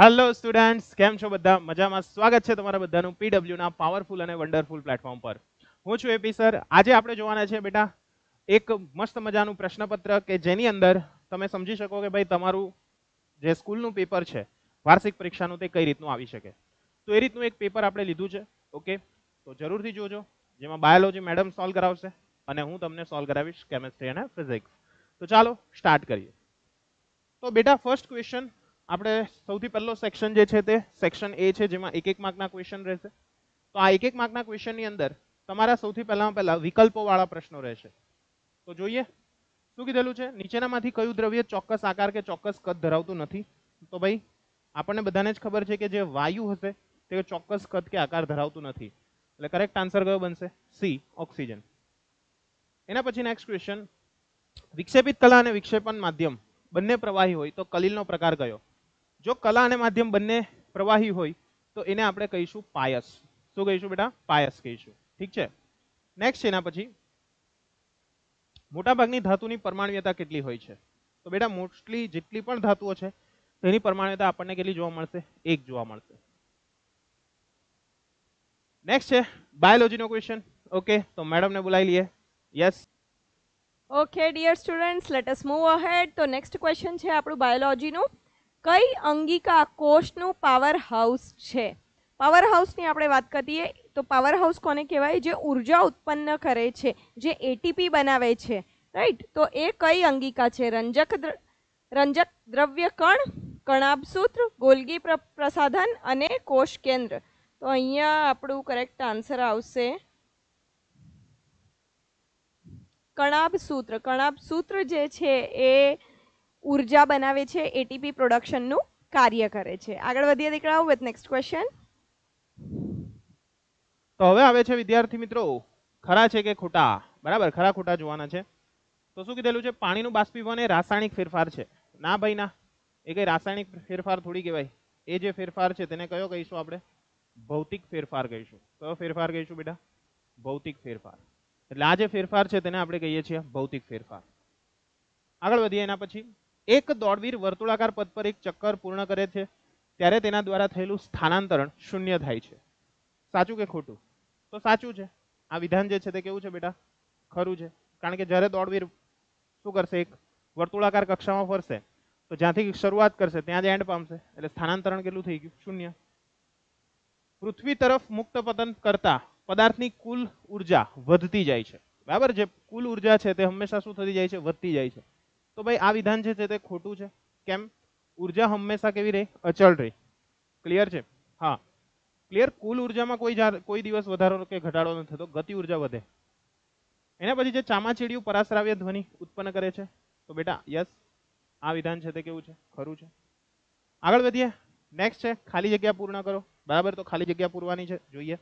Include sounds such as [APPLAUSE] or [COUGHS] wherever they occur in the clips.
Hello students કેમ છો બધા મજામાં સ્વાગત છે તમારા બધાનું પીડબ્લ્યુ ના પાવરફુલ અને વન્ડરફુલ પ્લેટફોર્મ પર હું છું એપી સર આજે આપણે જોવાના છે બેટા એક મસ્ત મજાનું પ્રશ્નપત્ર કે જેની અંદર તમે સમજી શકો કે ભાઈ તમારું જે સ્કૂલનું પેપર છે વાર્ષિક પરીક્ષાનું તે કઈ રીતનું આવી શકે તો એ રીતનું એક પેપર આપણે લીધું છે ઓકે તો જરૂરથી જોજો જેમાં બાયોલોજી મેડમ સોલ્વ કરાવશે અને હું તમને સોલ્વ કરાવીશ કેમેસ્ટ્રી અને ફિઝિક્સ તો ચાલો સ્ટાર્ટ કરીએ તો બેટા ફર્સ્ટ ક્વેશ્ચન આપણે સૌથી પહેલો સેક્શન જે છે તે સેક્શન એ છે જેમાં એક એક માર્કના ક્વેશ્ચન રહેશે તો આ એક એક માર્કના ક્વેશ્ચનની અંદર તમારા સૌથી પહેલામાં પહેલા વિકલ્પોવાળા પ્રશ્નો રહેશે તો જોઈએ શું કીધેલું છે નીચેનામાંથી કયું દ્રવ્ય ચોક્કસ આકાર કે ચોક્કસ કદ ધરાવતું નથી તો ભાઈ આપણને બધાને જ ખબર છે કે જે વાયુ હશે તે ચોક્કસ કદ કે આકાર ધરાવતું નથી એટલે કરેક્ટ આન્સર કયો બનશે સી ઓક્સિજન એના પછી નેક્સ્ટ ક્વેશ્ચન વિક્ષેપિત કલા અને વિક્ષેપણ માધ્યમ બંને પ્રવાહી હોય તો કલીલનો પ્રકાર કયો જો કલા અને માધ્યમ બંને પ્રવાહી હોય તો એને આપણે કહીશું પાયસ શું કહીશું બેટા પાયસ કહીશું ઠીક છે નેક્સ્ટ એના પછી મોટાભાગની ધાતુની પરમાણ્યતા કેટલી હોય છે તો બેટા મોસ્ટલી જેટલી પણ ધાતુઓ છે તેની પરમાણ્યતા આપણને કેટલી જોવા મળશે એક જોવા મળશે નેક્સ્ટ છે બાયોલોજીનો ક્વેશ્ચન ઓકે તો મેડમને બોલાવી લઈએ yes okay dear students let us move ahead તો નેક્સ્ટ ક્વેશ્ચન છે આપણું બાયોલોજીનું કઈ અંગિકા કોષનું પાવર હાઉસ છે પાવર હાઉસની આપણે વાત કરીએ તો પાવર હાઉસ કોને કહેવાય જે ઉર્જા ઉત્પન્ન કરે છે જે એટીપી બનાવે છે રાઈટ તો એ કઈ અંગિકા છે રંજક રંજક દ્રવ્ય કણ કણાબસૂત્ર ગોલગી પ્રસાધન અને કોષ કેન્દ્ર તો અહીંયા આપણું કરેક્ટ આન્સર આવશે કણાબસૂત્ર કણાબસૂત્ર જે છે એ ઉર્જા બનાવે છે એટીપી પ્રોડક્શનનું કાર્ય કરે છે આગળ વધીએ દીકરાઓ વિથ નેક્સ્ટ ક્વેશ્ચન તો હવે આવે છે વિદ્યાર્થી મિત્રો ખરા છે કે ખોટા બરાબર ખરા ખોટા જોવાના છે તો શું કીધેલું છે પાણીનું બાષ્પીભવન એ રાસાયણિક ફેરફાર છે ના ભાઈ ના એ કઈ રાસાયણિક ફેરફાર થોડી કહેવાય એ જે ફેરફાર છે તેને કયો કહીશું આપણે ભૌતિક ફેરફાર કહીશું કયો ફેરફાર કહીશું બેટા ભૌતિક ફેરફાર એટલે આ જે ફેરફાર છે તેને આપણે કહીએ છીએ ભૌતિક ફેરફાર આગળ વધીએ એના પછી એક દોડવીર વર્તુળાકાર પદ પર એક ચક્કર પૂર્ણ કરે છે ત્યારે તેના દ્વારા થયેલું સ્થાનાંતરણ શૂન્ય થાય છે સાચું કે ખોટું તો સાચું છે આ વિધાન જે છે તે કેવું છે બેટા ખરું છે કારણ કે જ્યારે દોડવીર શું કરશે એક વર્તુળાકાર કક્ષામાં ફરશે તો જ્યાંથી શરૂઆત કરશે ત્યાં જ એન્ડ પામશે એટલે સ્થાનાંતરણ કેટલું થઈ ગયું શૂન્ય પૃથ્વી તરફ મુક્ત પતન કરતા પદાર્થની કુલ ઉર્જા વધતી જાય છે બરાબર જે કુલ ઉર્જા છે તે હંમેશા શું થતી જાય છે વધતી જાય છે તો ભાઈ આ વિધાન છે તે ખોટું છે કેમ ઉર્જા હંમેશા કેવી રહે અચળ રહે ક્લિયર છે હા ક્લિયર કુલ ઉર્જામાં કોઈ કોઈ દિવસ વધારો કે ઘટાડો નથી થતો ગતિ ઉર્જા વધે એના પછી જે ચામાચીડિયું પરાશ્રાવ્ય ધ્વનિ ઉત્પન્ન કરે છે તો બેટા યસ આ વિધાન છે તે કેવું છે ખરું છે આગળ વધીએ નેક્સ્ટ છે ખાલી જગ્યા પૂર્ણ કરો બરાબર તો ખાલી જગ્યા પૂરવાની છે જોઈએ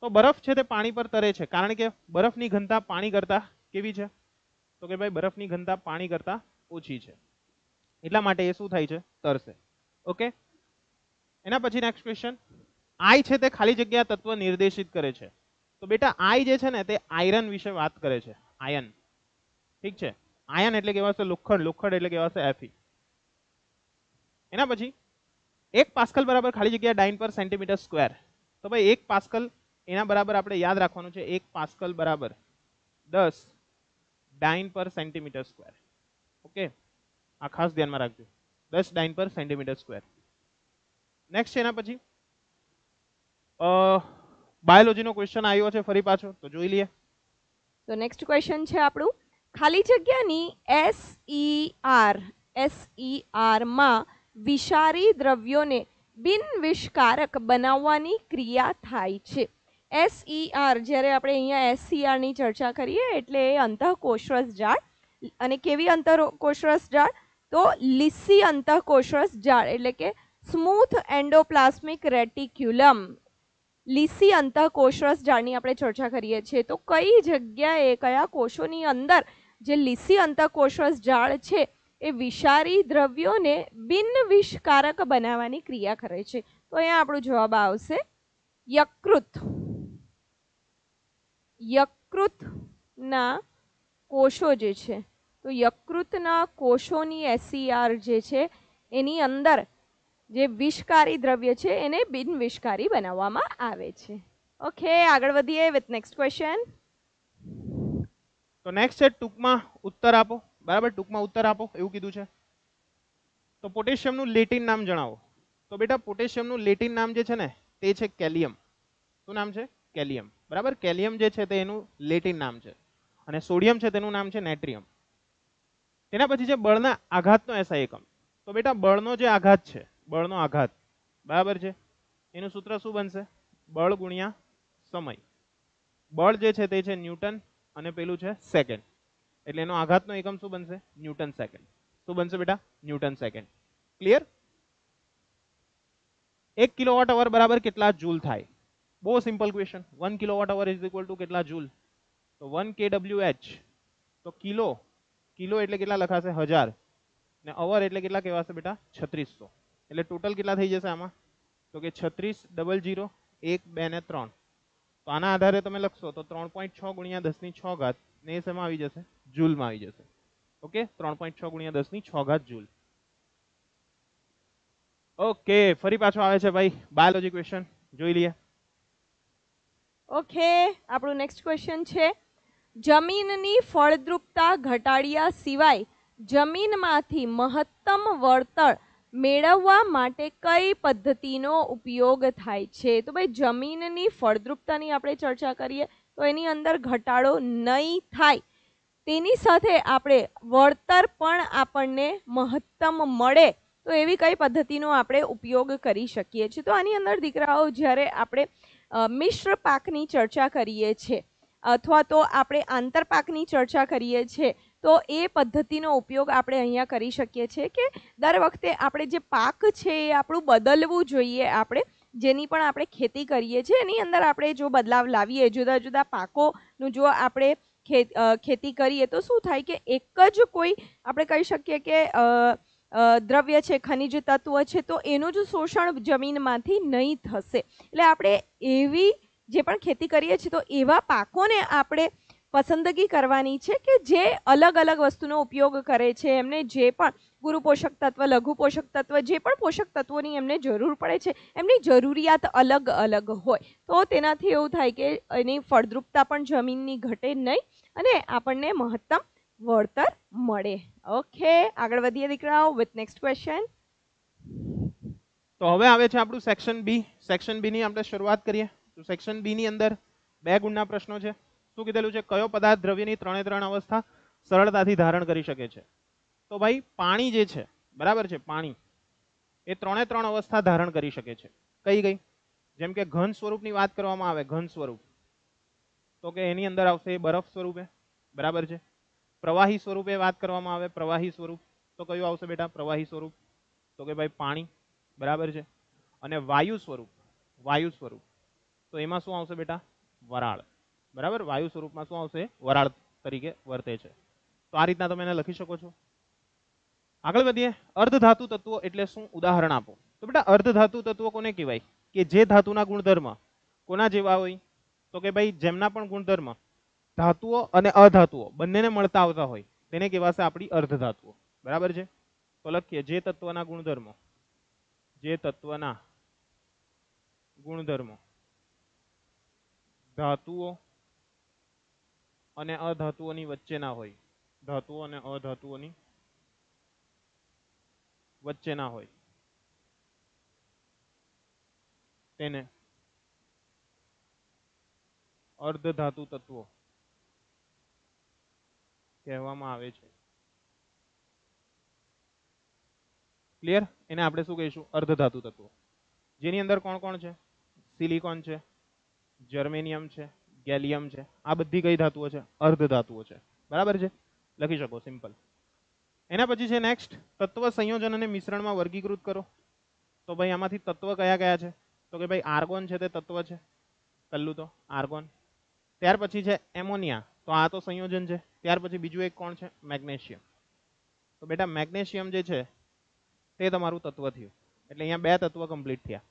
તો બરફ છે તે પાણી પર તરે છે કારણ કે બરફની ઘનતા પાણી કરતા કેવી છે તો કે ભાઈ બરફની ઘનતા પાણી કરતા ઓછી છે એટલા માટે એ શું થાય છે તરશે ઓકે એના પછી નેક્સ્ટ ક્વેશ્ચન આઈ છે તે ખાલી જગ્યા તત્વ નિર્દેશિત કરે છે તો બેટા આઈ જે છે ને તે આયરન વિશે વાત કરે છે આયન ઠીક છે આયન એટલે કહેવાશે લોખંડ લોખંડ એટલે કહેવાશે એફી એના પછી એક પાસ્કલ બરાબર ખાલી જગ્યા ડાઇન પર સેન્ટીમીટર સ્ક્વેર તો ભાઈ એક પાસ્કલ એના બરાબર આપણે યાદ રાખવાનું છે એક પાસ્કલ બરાબર દસ ડાઇન પર સેન્ટીમીટર સ્ક્વેર ઓકે આ ખાસ ધ્યાનમાં રાખજો દસ ડાઇન પર સેન્ટીમીટર સ્ક્વેર નેક્સ્ટ છે એના પછી બાયોલોજીનો ક્વેશ્ચન આવ્યો છે ફરી પાછો તો જોઈ લઈએ તો નેક્સ્ટ ક્વેશ્ચન છે આપણું ખાલી જગ્યાની S E R S E આરમાં વિષારી દ્રવ્યોને બિન વિષકારક બનાવવાની ક્રિયા થાય છે એસઈઆર e જ્યારે આપણે અહીંયા એસસીઆરની e ચર્ચા કરીએ એટલે એ અંતઃકોષરસ જાળ અને કેવી અંતઃકોષરસ જાળ તો લીસી અંતઃકોષરસ જાળ એટલે કે સ્મૂથ એન્ડોપ્લાસ્મિક રેટિક્યુલમ લીસી અંતઃકોષરસ જાળની આપણે ચર્ચા કરીએ છીએ તો કઈ જગ્યાએ કયા કોષોની અંદર જે લીસી અંતઃકોષરસ જાળ છે એ વિષારી દ્રવ્યોને બિન બનાવવાની ક્રિયા કરે છે તો અહીંયા આપણો જવાબ આવશે યકૃત યકૃતના કોષો જે છે તો યકૃતના કોષોની એસસીઆર e જે છે એની અંદર જે વિષકારી દ્રવ્ય છે એને બિનવિષકારી બનાવવામાં આવે છે ઓકે આગળ વધીએ વિથ નેક્સ્ટ ક્વેશ્ચન તો નેક્સ્ટ છે ટૂંકમાં ઉત્તર આપો બરાબર ટૂંકમાં ઉત્તર આપો એવું કીધું છે તો પોટેશિયમનું લેટિન નામ જણાવો તો બેટા પોટેશિયમનું લેટિન નામ જે છે ને તે છે કેલિયમ શું નામ છે કેલિયમ બરાબર કેલિયમ જે છે તે એનું લેટિન નામ છે અને સોડિયમ છે તેનું નામ છે નેટ્રિયમ તેના પછી જે બળના આઘાતનો એસઆઈ એકમ તો બેટા બળનો જે આઘાત છે બળનો આઘાત બરાબર છે એનું સૂત્ર શું બનશે બળ ગુણ્યા સમય બળ જે છે તે છે ન્યૂટન અને પેલું છે સેકન્ડ એટલે એનો આઘાતનો એકમ શું બનશે ન્યૂટન સેકન્ડ શું બનશે બેટા ન્યૂટન સેકન્ડ ક્લિયર એક કિલોવોટ અવર બરાબર કેટલા જૂલ થાય બહુ simple question one kilo kilowatt hour is equal to કેટલા જૂલ તો વન કે ડબલ્યુ એચ તો કિલો કિલો એટલે કેટલા લખાશે હજાર ને અવર એટલે કેટલા કહેવાશે બેટા છત્રીસો એટલે ટોટલ કેટલા થઈ જશે આમાં તો કે છત્રીસ ડબલ જીરો એક બે ને ત્રણ તો આના આધારે તમે લખશો તો ત્રણ પોઈન્ટ છ ગુણ્યા દસની છ ઘાત ને એ શેમાં આવી જશે જૂલમાં આવી જશે ઓકે ત્રણ પોઈન્ટ છ ગુણ્યા દસની છ ઘાત જૂલ ઓકે ફરી પાછો આવે છે ભાઈ બાયોલોજી ક્વેશ્ચન જોઈ લઈએ ઓકે આપણું નેક્સ્ટ ક્વેશ્ચન છે જમીનની ફળદ્રુપતા ઘટાડ્યા સિવાય જમીનમાંથી મહત્તમ વળતર મેળવવા માટે કઈ પદ્ધતિનો ઉપયોગ થાય છે તો ભાઈ જમીનની ફળદ્રુપતાની આપણે ચર્ચા કરીએ તો એની અંદર ઘટાડો નહીં થાય તેની સાથે આપણે વળતર પણ આપણને મહત્તમ મળે તો એવી કઈ પદ્ધતિનો આપણે ઉપયોગ કરી શકીએ છીએ તો આની અંદર દીકરાઓ જ્યારે આપણે મિશ્ર પાકની ચર્ચા કરીએ છીએ અથવા તો આપણે આંતરપાકની ચર્ચા કરીએ છીએ તો એ પદ્ધતિનો ઉપયોગ આપણે અહીંયા કરી શકીએ છીએ કે દર વખતે આપણે જે પાક છે એ આપણું બદલવું જોઈએ આપણે જેની પણ આપણે ખેતી કરીએ છીએ એની અંદર આપણે જો બદલાવ લાવીએ જુદા જુદા પાકોનું જો આપણે ખેતી કરીએ તો શું થાય કે એક જ કોઈ આપણે કહી શકીએ કે દ્રવ્ય છે ખનિજ તત્વ છે તો એનું જ શોષણ જમીનમાંથી નહીં થશે એટલે આપણે એવી જે પણ ખેતી કરીએ છીએ તો એવા પાકોને આપણે પસંદગી કરવાની છે કે જે અલગ અલગ વસ્તુનો ઉપયોગ કરે છે એમને જે પણ ગુરુ પોષક તત્વ લઘુ પોષક તત્વ જે પણ પોષક તત્વોની એમને જરૂર પડે છે એમની જરૂરિયાત અલગ અલગ હોય તો તેનાથી એવું થાય કે એની ફળદ્રુપતા પણ જમીનની ઘટે નહીં અને આપણને મહત્તમ વળતર મળે ઓકે આગળ વધીએ દીકરાઓ વિથ નેક્સ્ટ ક્વેશ્ચન તો હવે આવે છે આપણું સેક્શન બી સેક્શન બીની આપણે શરૂઆત કરીએ તો સેક્શન બીની અંદર બે ગુણના પ્રશ્નો છે શું કીધેલું છે કયો પદાર્થ દ્રવ્યની ત્રણે ત્રણ અવસ્થા સરળતાથી ધારણ કરી શકે છે તો ભાઈ પાણી જે છે બરાબર છે પાણી એ ત્રણે ત્રણ અવસ્થા ધારણ કરી શકે છે કઈ કઈ જેમ કે ઘન સ્વરૂપની વાત કરવામાં આવે ઘન સ્વરૂપ તો કે એની અંદર આવશે એ બરફ સ્વરૂપે બરાબર છે પ્રવાહી સ્વરૂપે વાત કરવામાં આવે પ્રવાહી સ્વરૂપ તો કયું આવશે બેટા પ્રવાહી સ્વરૂપ તો કે ભાઈ પાણી બરાબર છે અને વાયુ સ્વરૂપ વાયુ સ્વરૂપ તો એમાં શું આવશે બેટા વરાળ બરાબર વાયુ સ્વરૂપમાં શું આવશે વરાળ તરીકે વર્તે છે તો આ રીતના તમે એને લખી શકો છો આગળ વધીએ અર્ધધાતુ તત્વો એટલે શું ઉદાહરણ આપો તો બેટા અર્ધધાતુ તત્વો કોને કહેવાય કે જે ધાતુના ગુણધર્મ કોના જેવા હોય તો કે ભાઈ જેમના પણ ગુણધર્મ ધાતુઓ અને અધાતુઓ બંનેને મળતા આવતા હોય તેને કહેવાશે આપણી અર્ધધાતુઓ બરાબર છે તો લખીએ જે તત્વના ગુણધર્મો જે તત્વના ગુણધર્મો ધાતુઓ અને અધાતુઓની વચ્ચેના હોય ધાતુઓ અને અધાતુઓની વચ્ચેના હોય તેને અર્ધધાતુ તત્વો કહેવામાં આવે છે. ક્લિયર એને આપણે શું કહીશું અર્ધધાતુ તત્વો જેની અંદર કોણ કોણ છે સિલિકોન છે જર્મેનિયમ છે ગેલિયમ છે આ બધી કઈ ધાતુઓ છે અર્ધ ધાતુઓ છે બરાબર છે લખી શકો સિમ્પલ એના પછી છે નેક્સ્ટ તત્વ સંયોજન અને મિશ્રણમાં વર્ગીકૃત કરો તો ભાઈ આમાંથી તત્વ કયા કયા છે તો કે ભાઈ આર્ગોન છે તે તત્વ છે પહેલું તો આર્ગોન ત્યાર પછી છે એમોનિયા તો આ તો સંયોજન છે ત્યાર પછી બીજું એક કોણ છે મેગ્નેશિયમ તો બેટા મેગ્નેશિયમ જે છે તે તમારું તત્વ થયું એટલે અહીંયા બે તત્વ કમ્પ્લીટ થયા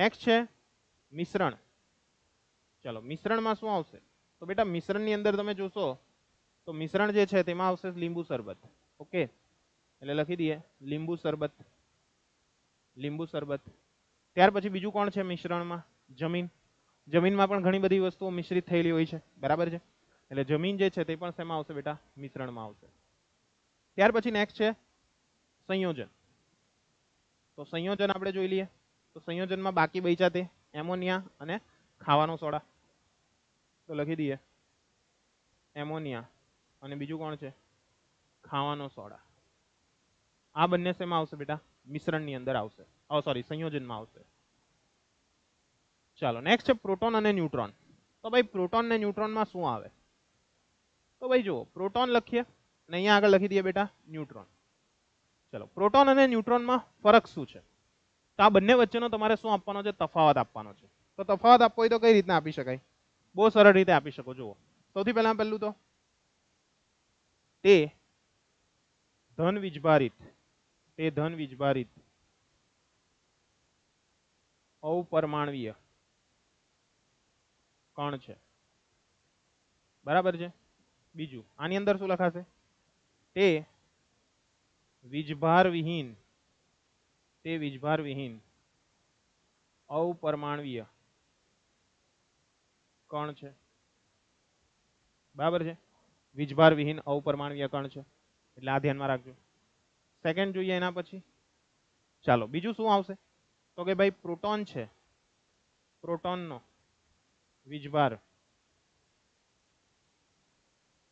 નેક્સ્ટ છે મિશ્રણ ચલો મિશ્રણમાં શું આવશે તો બેટા મિશ્રણની અંદર તમે જોશો તો મિશ્રણ જે છે તેમાં આવશે લીંબુ શરબત ઓકે એટલે લખી દઈએ લીંબુ શરબત લીંબુ શરબત ત્યાર પછી બીજું કોણ છે મિશ્રણમાં જમીન જમીનમાં પણ ઘણી બધી વસ્તુઓ મિશ્રિત થયેલી હોય છે બરાબર છે એટલે જમીન જે છે તે પણ શેમાં આવશે બેટા મિશ્રણમાં આવશે ત્યાર પછી નેક્સ્ટ છે સંયોજન તો સંયોજન આપણે જોઈ લઈએ તો સંયોજનમાં બાકી બચ્યા તે એમોનિયા અને ખાવાનો સોડા તો લખી દઈએ એમોનિયા અને બીજું કોણ છે ખાવાનો સોડા આ બંને શેમાં આવશે બેટા મિશ્રણની અંદર આવશે ઓ સોરી સંયોજનમાં આવશે ચાલો નેક્સ્ટ છે પ્રોટોન અને ન્યુટ્રોન તો ભાઈ પ્રોટોન ને ન્યુટ્રોનમાં શું આવે તો ભાઈ જુઓ પ્રોટોન લખીએ અને અહીંયા આગળ લખી દઈએ બેટા ન્યુટ્રોન ચલો પ્રોટોન અને ન્યુટ્રોનમાં ફરક શું છે તો આ બંને વચ્ચેનો તમારે શું આપવાનો છે તફાવત આપવાનો છે તો તફાવત આપવો હોય તો કઈ રીતના આપી શકાય બહુ સરળ રીતે આપી શકો જુઓ સૌથી પહેલા પહેલું તો તે ધન વિજભારિત તે ધન વિજભારિત અવપરમાણવીય કણ છે બરાબર છે બીજું આની અંદર શું લખાશે તે વીજભાર વિહીન તે વીજભાર વિહીન અવપરમાણવીય કણ છે બરાબર છે વીજભાર વિહીન અવપરમાણવીય કણ છે એટલે આ ધ્યાનમાં રાખજો સેકન્ડ જોઈએ એના પછી ચાલો બીજું શું આવશે તો કે ભાઈ પ્રોટોન છે પ્રોટોનનો વીજભાર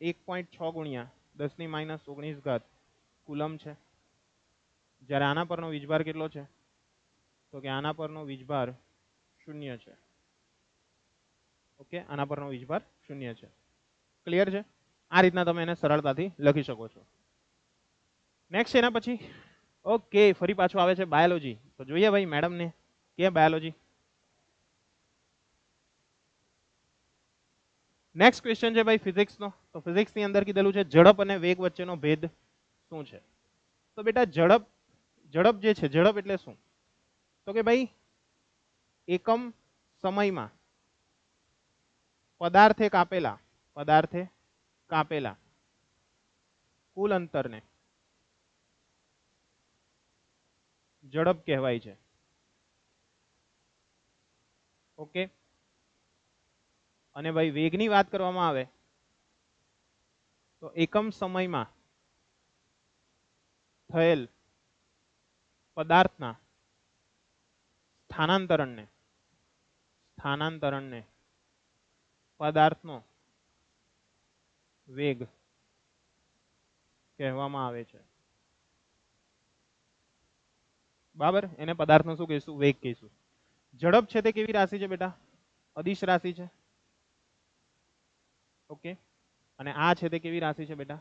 એક પોઈન્ટ છ ગુણ્યા દસની માઇનસ ઓગણીસ ઘાત કુલમ છે જ્યારે આના પરનો વીજભાર કેટલો છે તો કે આના પરનો વીજભાર શૂન્ય છે ઓકે આના પરનો વીજભાર શૂન્ય છે ક્લિયર છે આ રીતના તમે એને સરળતાથી લખી શકો છો નેક્સ્ટ એના પછી ઓકે ફરી પાછું આવે છે બાયોલોજી તો જોઈએ ભાઈ મેડમને કે બાયોલોજી નેક્સ્ટ ક્વેશ્ચન છે ભાઈ ફિઝિક્સનો તો ફિઝિક્સની અંદર કીધેલું છે ઝડપ અને વેગ વચ્ચેનો ભેદ શું છે તો બેટા ઝડપ ઝડપ જે છે ઝડપ એટલે શું તો કે ભાઈ એકમ સમયમાં પદાર્થે કાપેલા પદાર્થે કાપેલા કુલ અંતરને ઝડપ કહેવાય છે ઓકે અને ભાઈ વેગની વાત કરવામાં આવે તો એકમ સમયમાં થયેલ પદાર્થના સ્થાનાંતરણને સ્થાનાંતરણને પદાર્થનો વેગ કહેવામાં આવે છે બરાબર એને પદાર્થનો શું કહીશું વેગ કહીશું ઝડપ છે તે કેવી રાશિ છે બેટા અદિશ રાશિ છે ઓકે અને આ છે તે કેવી રાશિ છે બેટા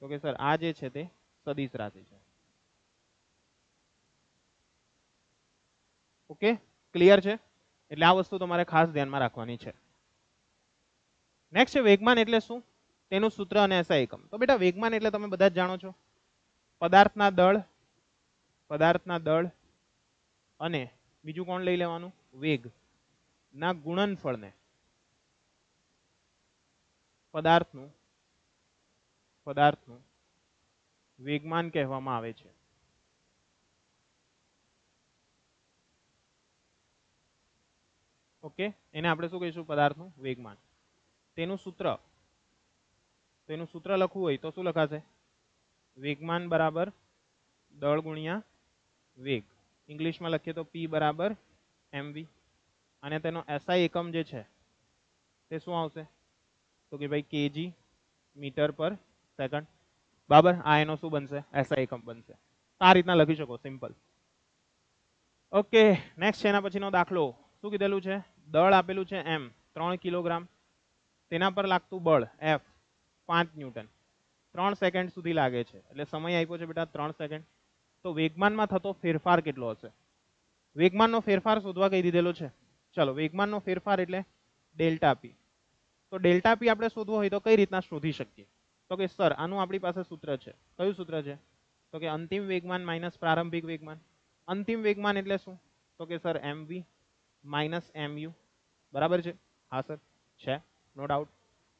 તો કે સર આ જે છે તે સદિશ રાશિ છે ઓકે ક્લિયર છે એટલે આ વસ્તુ તમારે ખાસ ધ્યાનમાં રાખવાની છે નેક્સ્ટ છે વેગમાન એટલે શું તેનું સૂત્ર અને એસઆઈ એકમ તો બેટા વેગમાન એટલે તમે બધા જ જાણો છો પદાર્થના દળ પદાર્થના દળ અને બીજું કોણ લઈ લેવાનું વેગ ના ગુણનફળને પદાર્થનું પદાર્થનું વેગમાન કહેવામાં આવે છે ઓકે એને આપણે શું કહીશું પદાર્થનું વેગમાન તેનું સૂત્ર તેનું સૂત્ર લખવું હોય તો શું લખાશે વેગમાન બરાબર દળ ગુણ્યા વેગ ઇંગ્લિશમાં લખીએ તો પી બરાબર એમવી અને તેનો એસઆઈ એકમ જે છે તે શું આવશે તો કે ભાઈ કેજી મીટર પર સેકન્ડ બરાબર આ એનો શું બનશે એસઆઈ એકમ બનશે આ રીતના લખી શકો સિમ્પલ ઓકે નેક્સ્ટ છે એના પછીનો દાખલો શું કીધેલું છે દળ આપેલું છે એમ ત્રણ કિલોગ્રામ તેના પર લાગતું બળ એફ પાંચ ન્યૂટન ત્રણ સેકન્ડ સુધી લાગે છે એટલે સમય આપ્યો છે બેટા ત્રણ સેકન્ડ તો વેગમાનમાં થતો ફેરફાર કેટલો હશે વેગમાનનો ફેરફાર શોધવા કહી દીધેલો છે ચલો વેગમાનનો ફેરફાર એટલે ડેલ્ટા પી તો ડેલ્ટા પી આપણે શોધવો હોય તો કઈ રીતના શોધી શકીએ તો કે સર આનું આપણી પાસે સૂત્ર છે કયું સૂત્ર છે તો કે અંતિમ વેગમાન માઇનસ પ્રારંભિક વેગમાન અંતિમ વેગમાન એટલે શું તો કે સર એમવી માઇનસ એમયુ બરાબર છે હા સર છે નો ડાઉટ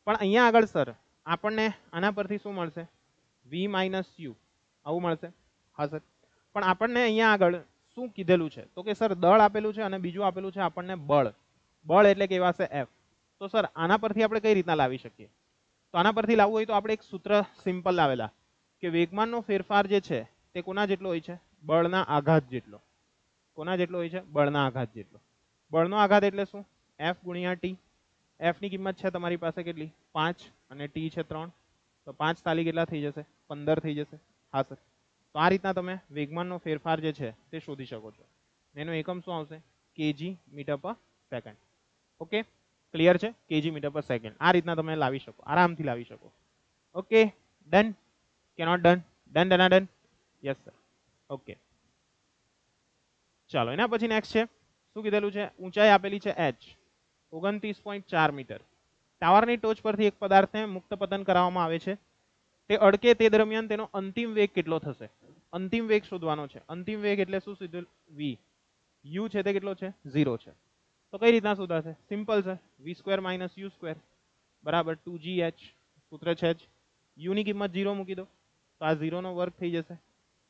પણ અહીંયા આગળ સર આપણને આના પરથી શું મળશે વી માઇનસ યુ આવું મળશે હા સર પણ આપણને અહીંયા આગળ શું કીધેલું છે તો કે સર દળ આપેલું છે અને બીજું આપેલું છે આપણને બળ બળ એટલે કહેવાશે એફ તો સર આના પરથી આપણે કઈ રીતના લાવી શકીએ તો આના પરથી લાવવું હોય તો આપણે એક સૂત્ર સિમ્પલ લાવેલા કે વેગમાનનો ફેરફાર જે છે તે કોના જેટલો હોય છે બળના આઘાત જેટલો કોના જેટલો હોય છે બળના આઘાત જેટલો બળનો આઘાત એટલે શું એફ ગુણ્યા ટી એફની કિંમત છે તમારી પાસે કેટલી પાંચ અને ટી છે ત્રણ તો પાંચ તાલી કેટલા થઈ જશે પંદર થઈ જશે હા સર તો આ રીતના તમે વેગમાનનો ફેરફાર જે છે તે શોધી શકો છો એનો એકમ શું આવશે કેજી મીટર પર સેકન્ડ ઓકે ક્લિયર છે કેજી મીટર પર સેકન્ડ આ રીતના તમે લાવી શકો આરામથી લાવી શકો ઓકે ડન કે not done done done done yes sir okay ચાલો એના પછી નેક્સ્ટ છે શું કીધેલું છે ઊંચાઈ આપેલી છે એચ ઓગણત્રીસ પોઈન્ટ ચાર મીટર ટાવરની ટોચ પરથી એક પદાર્થને મુક્ત પતન કરાવવામાં આવે છે તે અડકે તે દરમિયાન તેનો અંતિમ વેગ કેટલો થશે અંતિમ વેગ શોધવાનો છે અંતિમ વેગ એટલે શું સીધું વી યુ છે તે કેટલો છે ઝીરો છે તો કઈ રીતના શોધાશે સિમ્પલ છે v square minus u square બરાબર ટુ જી એચ સૂત્ર છે જ યુની કિંમત ઝીરો મૂકી દો તો આ ઝીરોનો વર્ક થઈ જશે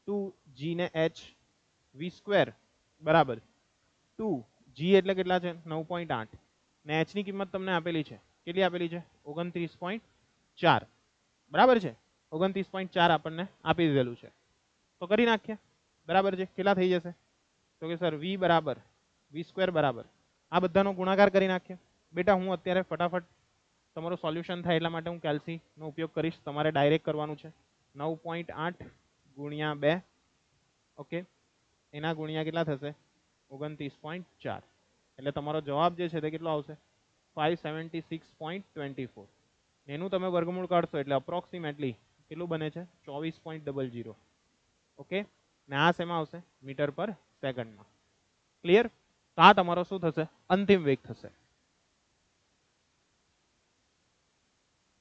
ટુ જી ને એચ વી સ્ક્વેર બરાબર ટુ જી એટલે કેટલા છે નવ પોઈન્ટ આઠ ને એચની કિંમત તમને આપેલી છે કેટલી આપેલી છે ઓગણત્રીસ પોઈન્ટ ચાર બરાબર છે ઓગણત્રીસ પોઈન્ટ ચાર આપણને આપી દીધેલું છે તો કરી નાખીએ બરાબર છે કેટલા થઈ જશે તો કે સર વી બરાબર વી સ્ક્વેર બરાબર આ બધાનો ગુણાકાર કરી નાખીએ બેટા હું અત્યારે ફટાફટ તમારું સોલ્યુશન થાય એટલા માટે હું કેલ્સીનો ઉપયોગ કરીશ તમારે ડાયરેક્ટ કરવાનું છે નવ પોઈન્ટ આઠ ગુણ્યા બે ઓકે એના ગુણ્યા કેટલા થશે ઓગણત્રીસ પોઈન્ટ ચાર એટલે તમારો જવાબ જે છે તે કેટલો આવશે five seventy six point twenty four એનું તમે વર્ગમૂળ કાઢશો એટલે અપ્રોક્સિમેટલી કેટલું બને છે ચોવીસ પોઈન્ટ ડબલ જીરો ઓકે ને આ શેમાં આવશે મીટર પર સેકન્ડમાં ક્લિયર તો આ તમારો શું થશે અંતિમ વેગ થશે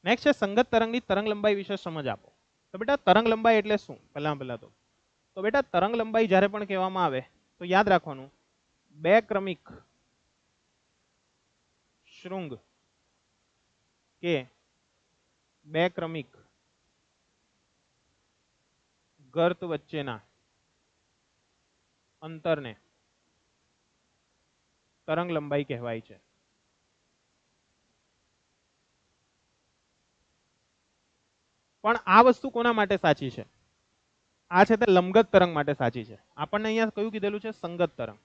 નેક્સ્ટ છે સંગત તરંગની તરંગ લંબાઈ વિશે સમજ આપો તો બેટા તરંગ લંબાઈ એટલે શું પહેલા પહેલા તો તો બેટા તરંગ લંબાઈ જ્યારે પણ કહેવામાં આવે તો યાદ રાખવાનું બે ક્રમિક શૃંગ કે બે ક્રમિક ગર્ત વચ્ચેના અંતરને તરંગ લંબાઈ કહેવાય છે પણ આ વસ્તુ કોના માટે સાચી છે આ છે તે લંબગત તરંગ માટે સાચી છે આપણને અહીંયા કયું કીધેલું છે સંગત તરંગ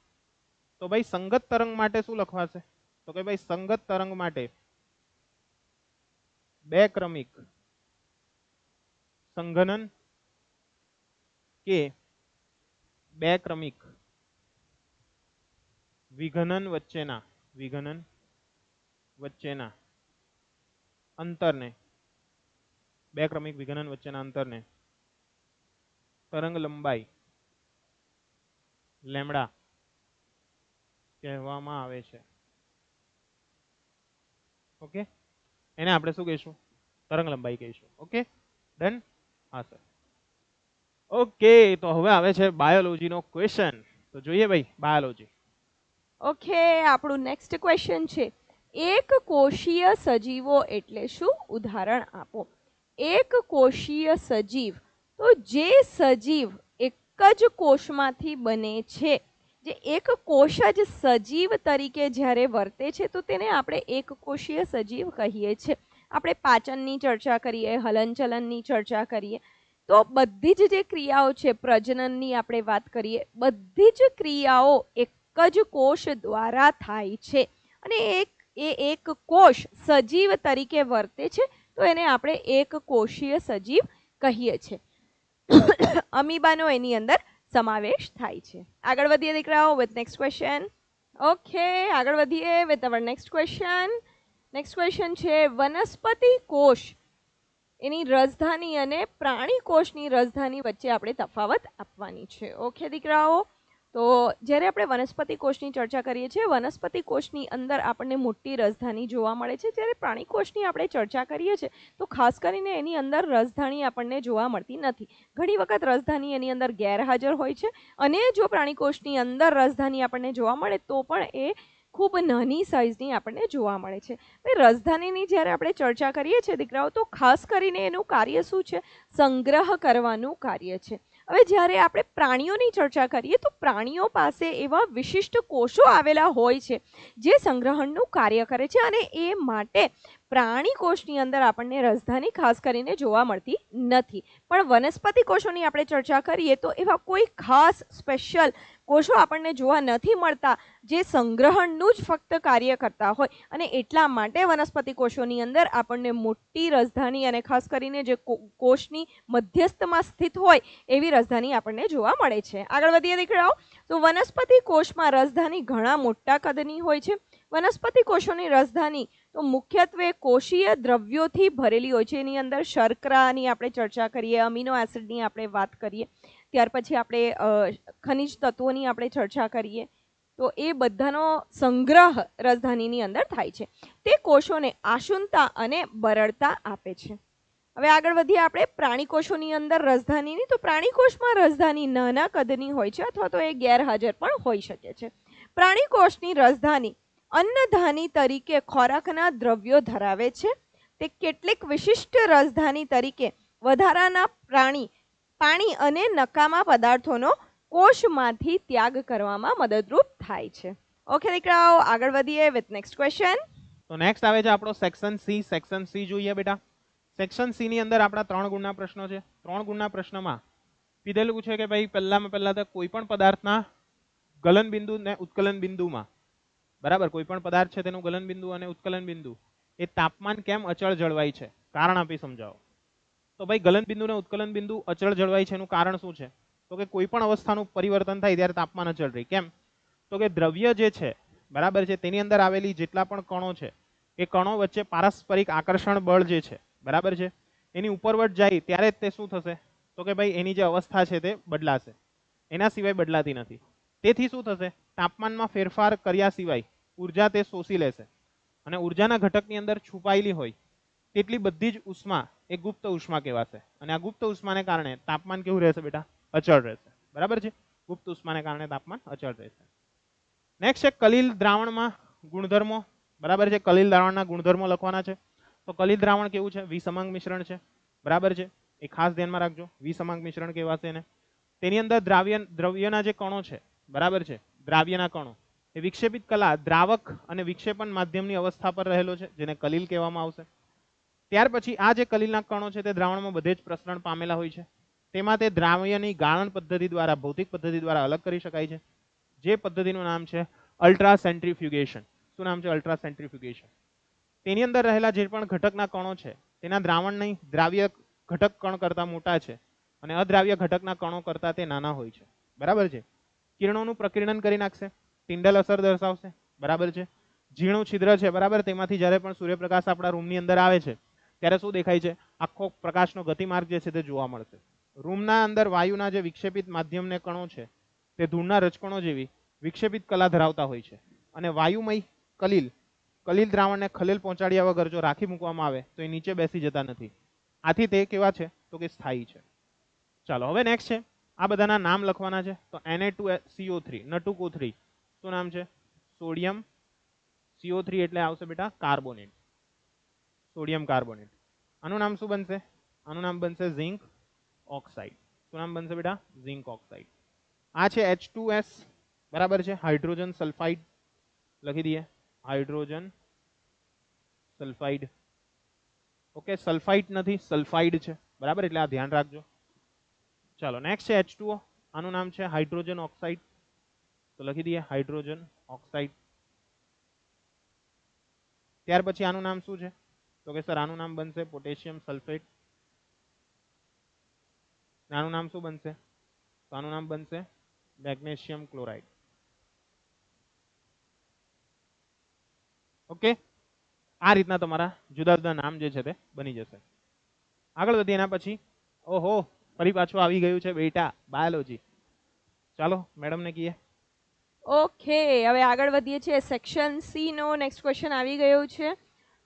તો ભાઈ સંગત તરંગ માટે શું લખવાશે તો કે ભાઈ સંગત તરંગ માટે બે ક્રમિક સંઘનન કે બે ક્રમિક વિઘનન વચ્ચેના વિઘનન વચ્ચેના અંતરને બે ક્રમિક વિઘનન વચ્ચેના અંતરને તરંગ લંબાઈ લેમડા કહેવામાં આવે છે ઓકે એને આપણે શું કહીશું તરંગ લંબાઈ કહીશું ઓકે ડન હા સર ઓકે તો હવે આવે છે બાયોલોજીનો ક્વેશ્ચન તો જોઈએ ભાઈ બાયોલોજી ઓકે આપણું નેક્સ્ટ ક્વેશ્ચન છે એક કોષીય સજીવો એટલે શું ઉદાહરણ આપો એક કોષીય સજીવ તો જે સજીવ એક જ કોષમાંથી બને છે જે એક કોષ જ સજીવ તરીકે જ્યારે વર્તે છે તો તેને આપણે એક કોષીય સજીવ કહીએ છીએ આપણે પાચનની ચર્ચા કરીએ હલનચલનની ચર્ચા કરીએ તો બધી જ જે ક્રિયાઓ છે પ્રજનનની આપણે વાત કરીએ બધી જ ક્રિયાઓ એક જ કોષ દ્વારા થાય છે અને એક એ એક કોષ સજીવ તરીકે વર્તે છે તો એને આપણે એક કોષીય સજીવ કહીએ છીએ [COUGHS] અમીબાનો એની અંદર સમાવેશ થાય છે આગળ વધીએ દીકરાઓ વિથ નેક્સ્ટ ક્વેશ્ચન ઓકે આગળ વધીએ with our next question next question છે વનસ્પતિ કોષ એની રાજધાની અને પ્રાણી કોષની રાજધાની વચ્ચે આપણે તફાવત આપવાની છે ઓકે દીકરાઓ તો જ્યારે આપણે વનસ્પતિ કોષની ચર્ચા કરીએ છીએ વનસ્પતિ કોષની અંદર આપણને મોટી રસધાની જોવા મળે છે જ્યારે પ્રાણી કોષની આપણે ચર્ચા કરીએ છીએ તો ખાસ કરીને એની અંદર રસધાની આપણને જોવા મળતી નથી ઘણી વખત રસધાની એની અંદર ગેરહાજર હોય છે અને જો પ્રાણી કોષની અંદર રસધાની આપણને જોવા મળે તો પણ એ ખૂબ નાની સાઇઝની આપણને જોવા મળે છે ભાઈ જ્યારે આપણે ચર્ચા કરીએ છીએ દીકરાઓ તો ખાસ કરીને એનું કાર્ય શું છે સંગ્રહ કરવાનું કાર્ય છે હવે જ્યારે આપણે પ્રાણીઓની ચર્ચા કરીએ તો પ્રાણીઓ પાસે એવા વિશિષ્ટ કોષો આવેલા હોય છે જે સંગ્રહણનું કાર્ય કરે છે અને એ માટે પ્રાણી કોષની અંદર આપણને રાજધાની ખાસ કરીને જોવા મળતી નથી પણ વનસ્પતિ કોષોની આપણે ચર્ચા કરીએ તો એવા કોઈ ખાસ સ્પેશિયલ કોષો આપણને જોવા નથી મળતા જે સંગ્રહણનું જ ફક્ત કાર્ય કરતા હોય અને એટલા માટે વનસ્પતિ કોષોની અંદર આપણને મોટી રજધાની અને ખાસ કરીને જે કોષની મધ્યસ્થમાં સ્થિત હોય એવી રજધાની આપણને જોવા મળે છે આગળ વધીએ દીકરાઓ તો વનસ્પતિ કોષમાં રજધાની ઘણા મોટા કદની હોય છે વનસ્પતિ કોષોની રજધાની તો મુખ્યત્વે કોષીય દ્રવ્યોથી ભરેલી હોય છે એની અંદર શર્કરાની આપણે ચર્ચા કરીએ અમિનો એસિડની આપણે વાત કરીએ ત્યાર પછી આપણે ખનિજ તત્વોની આપણે ચર્ચા કરીએ તો એ બધાનો સંગ્રહ રાજધાનીની અંદર થાય છે તે કોષોને આશુનતા અને બરળતા આપે છે હવે આગળ વધીએ આપણે પ્રાણી કોષોની અંદર રાજધાનીની તો પ્રાણી કોષમાં રાજધાની નાના કદની હોય છે અથવા તો એ ગેરહાજર પણ હોઈ શકે છે પ્રાણી કોષની રાજધાની અન્નધાની તરીકે ખોરાકના દ્રવ્યો ધરાવે છે તે કેટલીક વિશિષ્ટ રાજધાની તરીકે વધારાના પ્રાણી પાણી અને નકામા પદાર્થોનો કોષમાંથી ત્યાગ કરવામાં મદદરૂપ થાય છે ઓકે દીકરાઓ આગળ વધીએ વિથ નેક્સ્ટ ક્વેશ્ચન તો નેક્સ્ટ આવે છે આપણો સેક્શન સી સેક્શન સી જોઈએ બેટા સેક્શન સી ની અંદર આપણા ત્રણ ગુણના પ્રશ્નો છે ત્રણ ગુણના પ્રશ્નમાં પીધેલું છે કે ભાઈ પહેલામાં પહેલાં તો કોઈ પણ પદાર્થના ગલન બિંદુ ને ઉત્કલન બિંદુમાં બરાબર કોઈ પણ પદાર્થ છે તેનું ગલન બિંદુ અને ઉત્કલન બિંદુ એ તાપમાન કેમ અચળ જળવાય છે કારણ આપી સમજાવો તો ભાઈ ગલન બિંદુ ને ઉત્કલન બિંદુ અચળ જળવાય છે એનું કારણ શું છે તો કે કોઈ પણ અવસ્થાનું પરિવર્તન થાય ત્યારે તાપમાન અચળ રહે કેમ તો કે દ્રવ્ય જે છે બરાબર છે તેની અંદર આવેલી જેટલા પણ કણો છે એ કણો વચ્ચે પારસ્પરિક આકર્ષણ બળ જે છે બરાબર છે એની ઉપરવટ જાય ત્યારે તે શું થશે તો કે ભાઈ એની જે અવસ્થા છે તે બદલાશે એના સિવાય બદલાતી નથી તેથી શું થશે તાપમાનમાં ફેરફાર કર્યા સિવાય ઉર્જા તે શોષી લેશે અને ઉર્જાના ઘટકની અંદર છુપાયેલી હોય તેટલી બધી જ ઉષ્મા એ ગુપ્ત ઉષ્મા કહેવાશે અને આ ગુપ્ત ઉષ્માને કારણે તાપમાન કેવું રહેશે બેટા અચળ રહેશે બરાબર છે ગુપ્ત ઉષ્માને કારણે તાપમાન અચળ રહેશે નેક્સ્ટ છે કલીલ દ્રાવણમાં ગુણધર્મો બરાબર છે કલીલ દ્રાવણના ગુણધર્મો લખવાના છે તો કલીલ દ્રાવણ કેવું છે વિસમાંગ મિશ્રણ છે બરાબર છે એ ખાસ ધ્યાનમાં રાખજો વિસમાંગ મિશ્રણ કહેવાશે એને તેની અંદર દ્રાવ્ય દ્રવ્યના જે કણો છે બરાબર છે દ્રાવ્યના કણો એ વિક્ષેપિત કલા દ્રાવક અને વિક્ષેપણ માધ્યમની અવસ્થા પર રહેલો છે જેને કલીલ કહેવામાં આવશે ત્યાર પછી આ જે કલીલના કણો છે તે દ્રાવણમાં બધે જ પ્રસરણ પામેલા હોય છે તેમાં તે દ્રાવ્યની ગાળણ પદ્ધતિ દ્વારા ભૌતિક પદ્ધતિ દ્વારા અલગ કરી શકાય છે જે પદ્ધતિનું નામ છે અલ્ટ્રા સેન્ટ્રીફ્યુગેશન શું નામ છે અલ્ટ્રા સેન્ટ્રીફ્યુગેશન તેની અંદર રહેલા જે પણ ઘટકના કણો છે તેના દ્રાવણ નહીં દ્રાવ્ય ઘટક કણ કરતાં મોટા છે અને અદ્રાવ્ય ઘટકના કણો કરતાં તે નાના હોય છે બરાબર છે કિરણોનું પ્રકિર્ણન કરી નાખશે ટિન્ડલ અસર દર્શાવશે બરાબર છે ઝીણું છિદ્ર છે બરાબર તેમાંથી જ્યારે પણ સૂર્યપ્રકાશ આપણા રૂમની અંદર આવે છે ત્યારે શું દેખાય છે આખો પ્રકાશનો ગતિમાર્ગ જે છે તે જોવા મળશે રૂમના અંદર વાયુના જે વિક્ષેપિત માધ્યમને કણો છે તે ધૂળના રચકણો જેવી વિક્ષેપિત કલા ધરાવતા હોય છે અને વાયુમય કલીલ કલીલ દ્રાવણને ખલેલ પહોંચાડ્યા વગર જો રાખી મૂકવામાં આવે તો એ નીચે બેસી જતા નથી આથી તે કેવા છે તો કે સ્થાયી છે ચાલો હવે નેક્સ્ટ છે આ બધાના નામ લખવાના છે તો Na2CO3 ટુ સીઓ થ્રી નટુકો થ્રી શું નામ છે સોડિયમ સીઓ થ્રી એટલે આવશે બેટા કાર્બોનેટ सोडियम कार्बोनेट अणु नाम શું બનશે अणु नाम બનશે ઝિંક ઓક્સાઇડ નું નામ બનશે બેટા ઝિંક ઓક્સાઇડ આ છે H2S બરાબર છે હાઇડ્રોજન સલ્ફાઇડ લખી દઈએ હાઇડ્રોજન સલ્ફાઇડ ઓકે સલ્ફાઇટ નથી સલ્ફાઇડ છે બરાબર એટલે આ ધ્યાન રાખજો ચાલો નેક્સ્ટ છે H2O આનું નામ છે હાઇડ્રોજન ઓક્સાઇડ તો લખી દઈએ હાઇડ્રોજન ઓક્સાઇડ ત્યાર પછી આનું નામ શું છે તો કે સર આનું નામ બનશે પોટેશિયમ સલ્ફેટ આનું નામ શું બનશે તો આનું નામ બનશે મેગ્નેશિયમ ક્લોરાઇડ ઓકે આ રીતના તમારા જુદા જુદા નામ જે છે તે બની જશે આગળ વધી એના પછી ઓહો ફરી પાછું આવી ગયું છે બેટા બાયોલોજી ચાલો મેડમને કહીએ ઓકે હવે આગળ વધીએ છીએ સેક્શન સી નો નેક્સ્ટ ક્વેશ્ચન આવી ગયો છે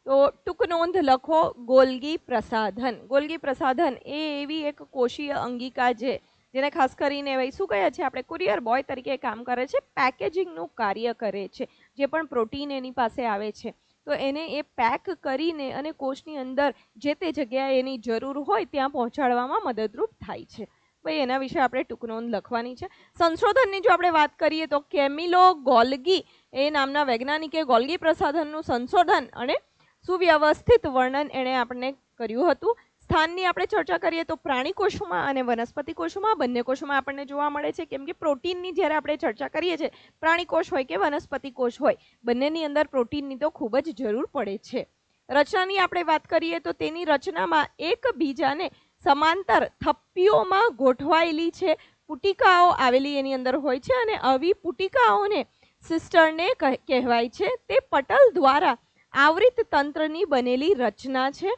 તો ટૂંક નોંધ લખો ગોલગી પ્રસાધન ગોલગી પ્રસાધન એ એવી એક કોષીય અંગિકા છે જેને ખાસ કરીને ભાઈ શું કહે છે આપણે કુરિયર બોય તરીકે કામ કરે છે પેકેજિંગનું કાર્ય કરે છે જે પણ પ્રોટીન એની પાસે આવે છે તો એને એ પેક કરીને અને કોષની અંદર જે તે જગ્યાએ એની જરૂર હોય ત્યાં પહોંચાડવામાં મદદરૂપ થાય છે ભાઈ એના વિશે આપણે ટૂંક નોંધ લખવાની છે સંશોધનની જો આપણે વાત કરીએ તો કેમિલો ગોલગી એ નામના વૈજ્ઞાનિકે ગોલગી પ્રસાધનનું સંશોધન અને સુવ્યવસ્થિત વર્ણન એણે આપણને કર્યું હતું સ્થાનની આપણે ચર્ચા કરીએ તો પ્રાણી કોષોમાં અને વનસ્પતિ કોષોમાં બંને કોષોમાં આપણને જોવા મળે છે કેમ કે પ્રોટીનની જ્યારે આપણે ચર્ચા કરીએ છીએ પ્રાણી કોષ હોય કે વનસ્પતિ કોષ હોય બંનેની અંદર પ્રોટીનની તો ખૂબ જ જરૂર પડે છે રચનાની આપણે વાત કરીએ તો તેની રચનામાં એકબીજાને સમાંતર થપ્પીઓમાં ગોઠવાયેલી છે પુટિકાઓ આવેલી એની અંદર હોય છે અને આવી પુટિકાઓને સિસ્ટરને કહેવાય છે તે પટલ દ્વારા આવૃત તંત્રની બનેલી રચના છે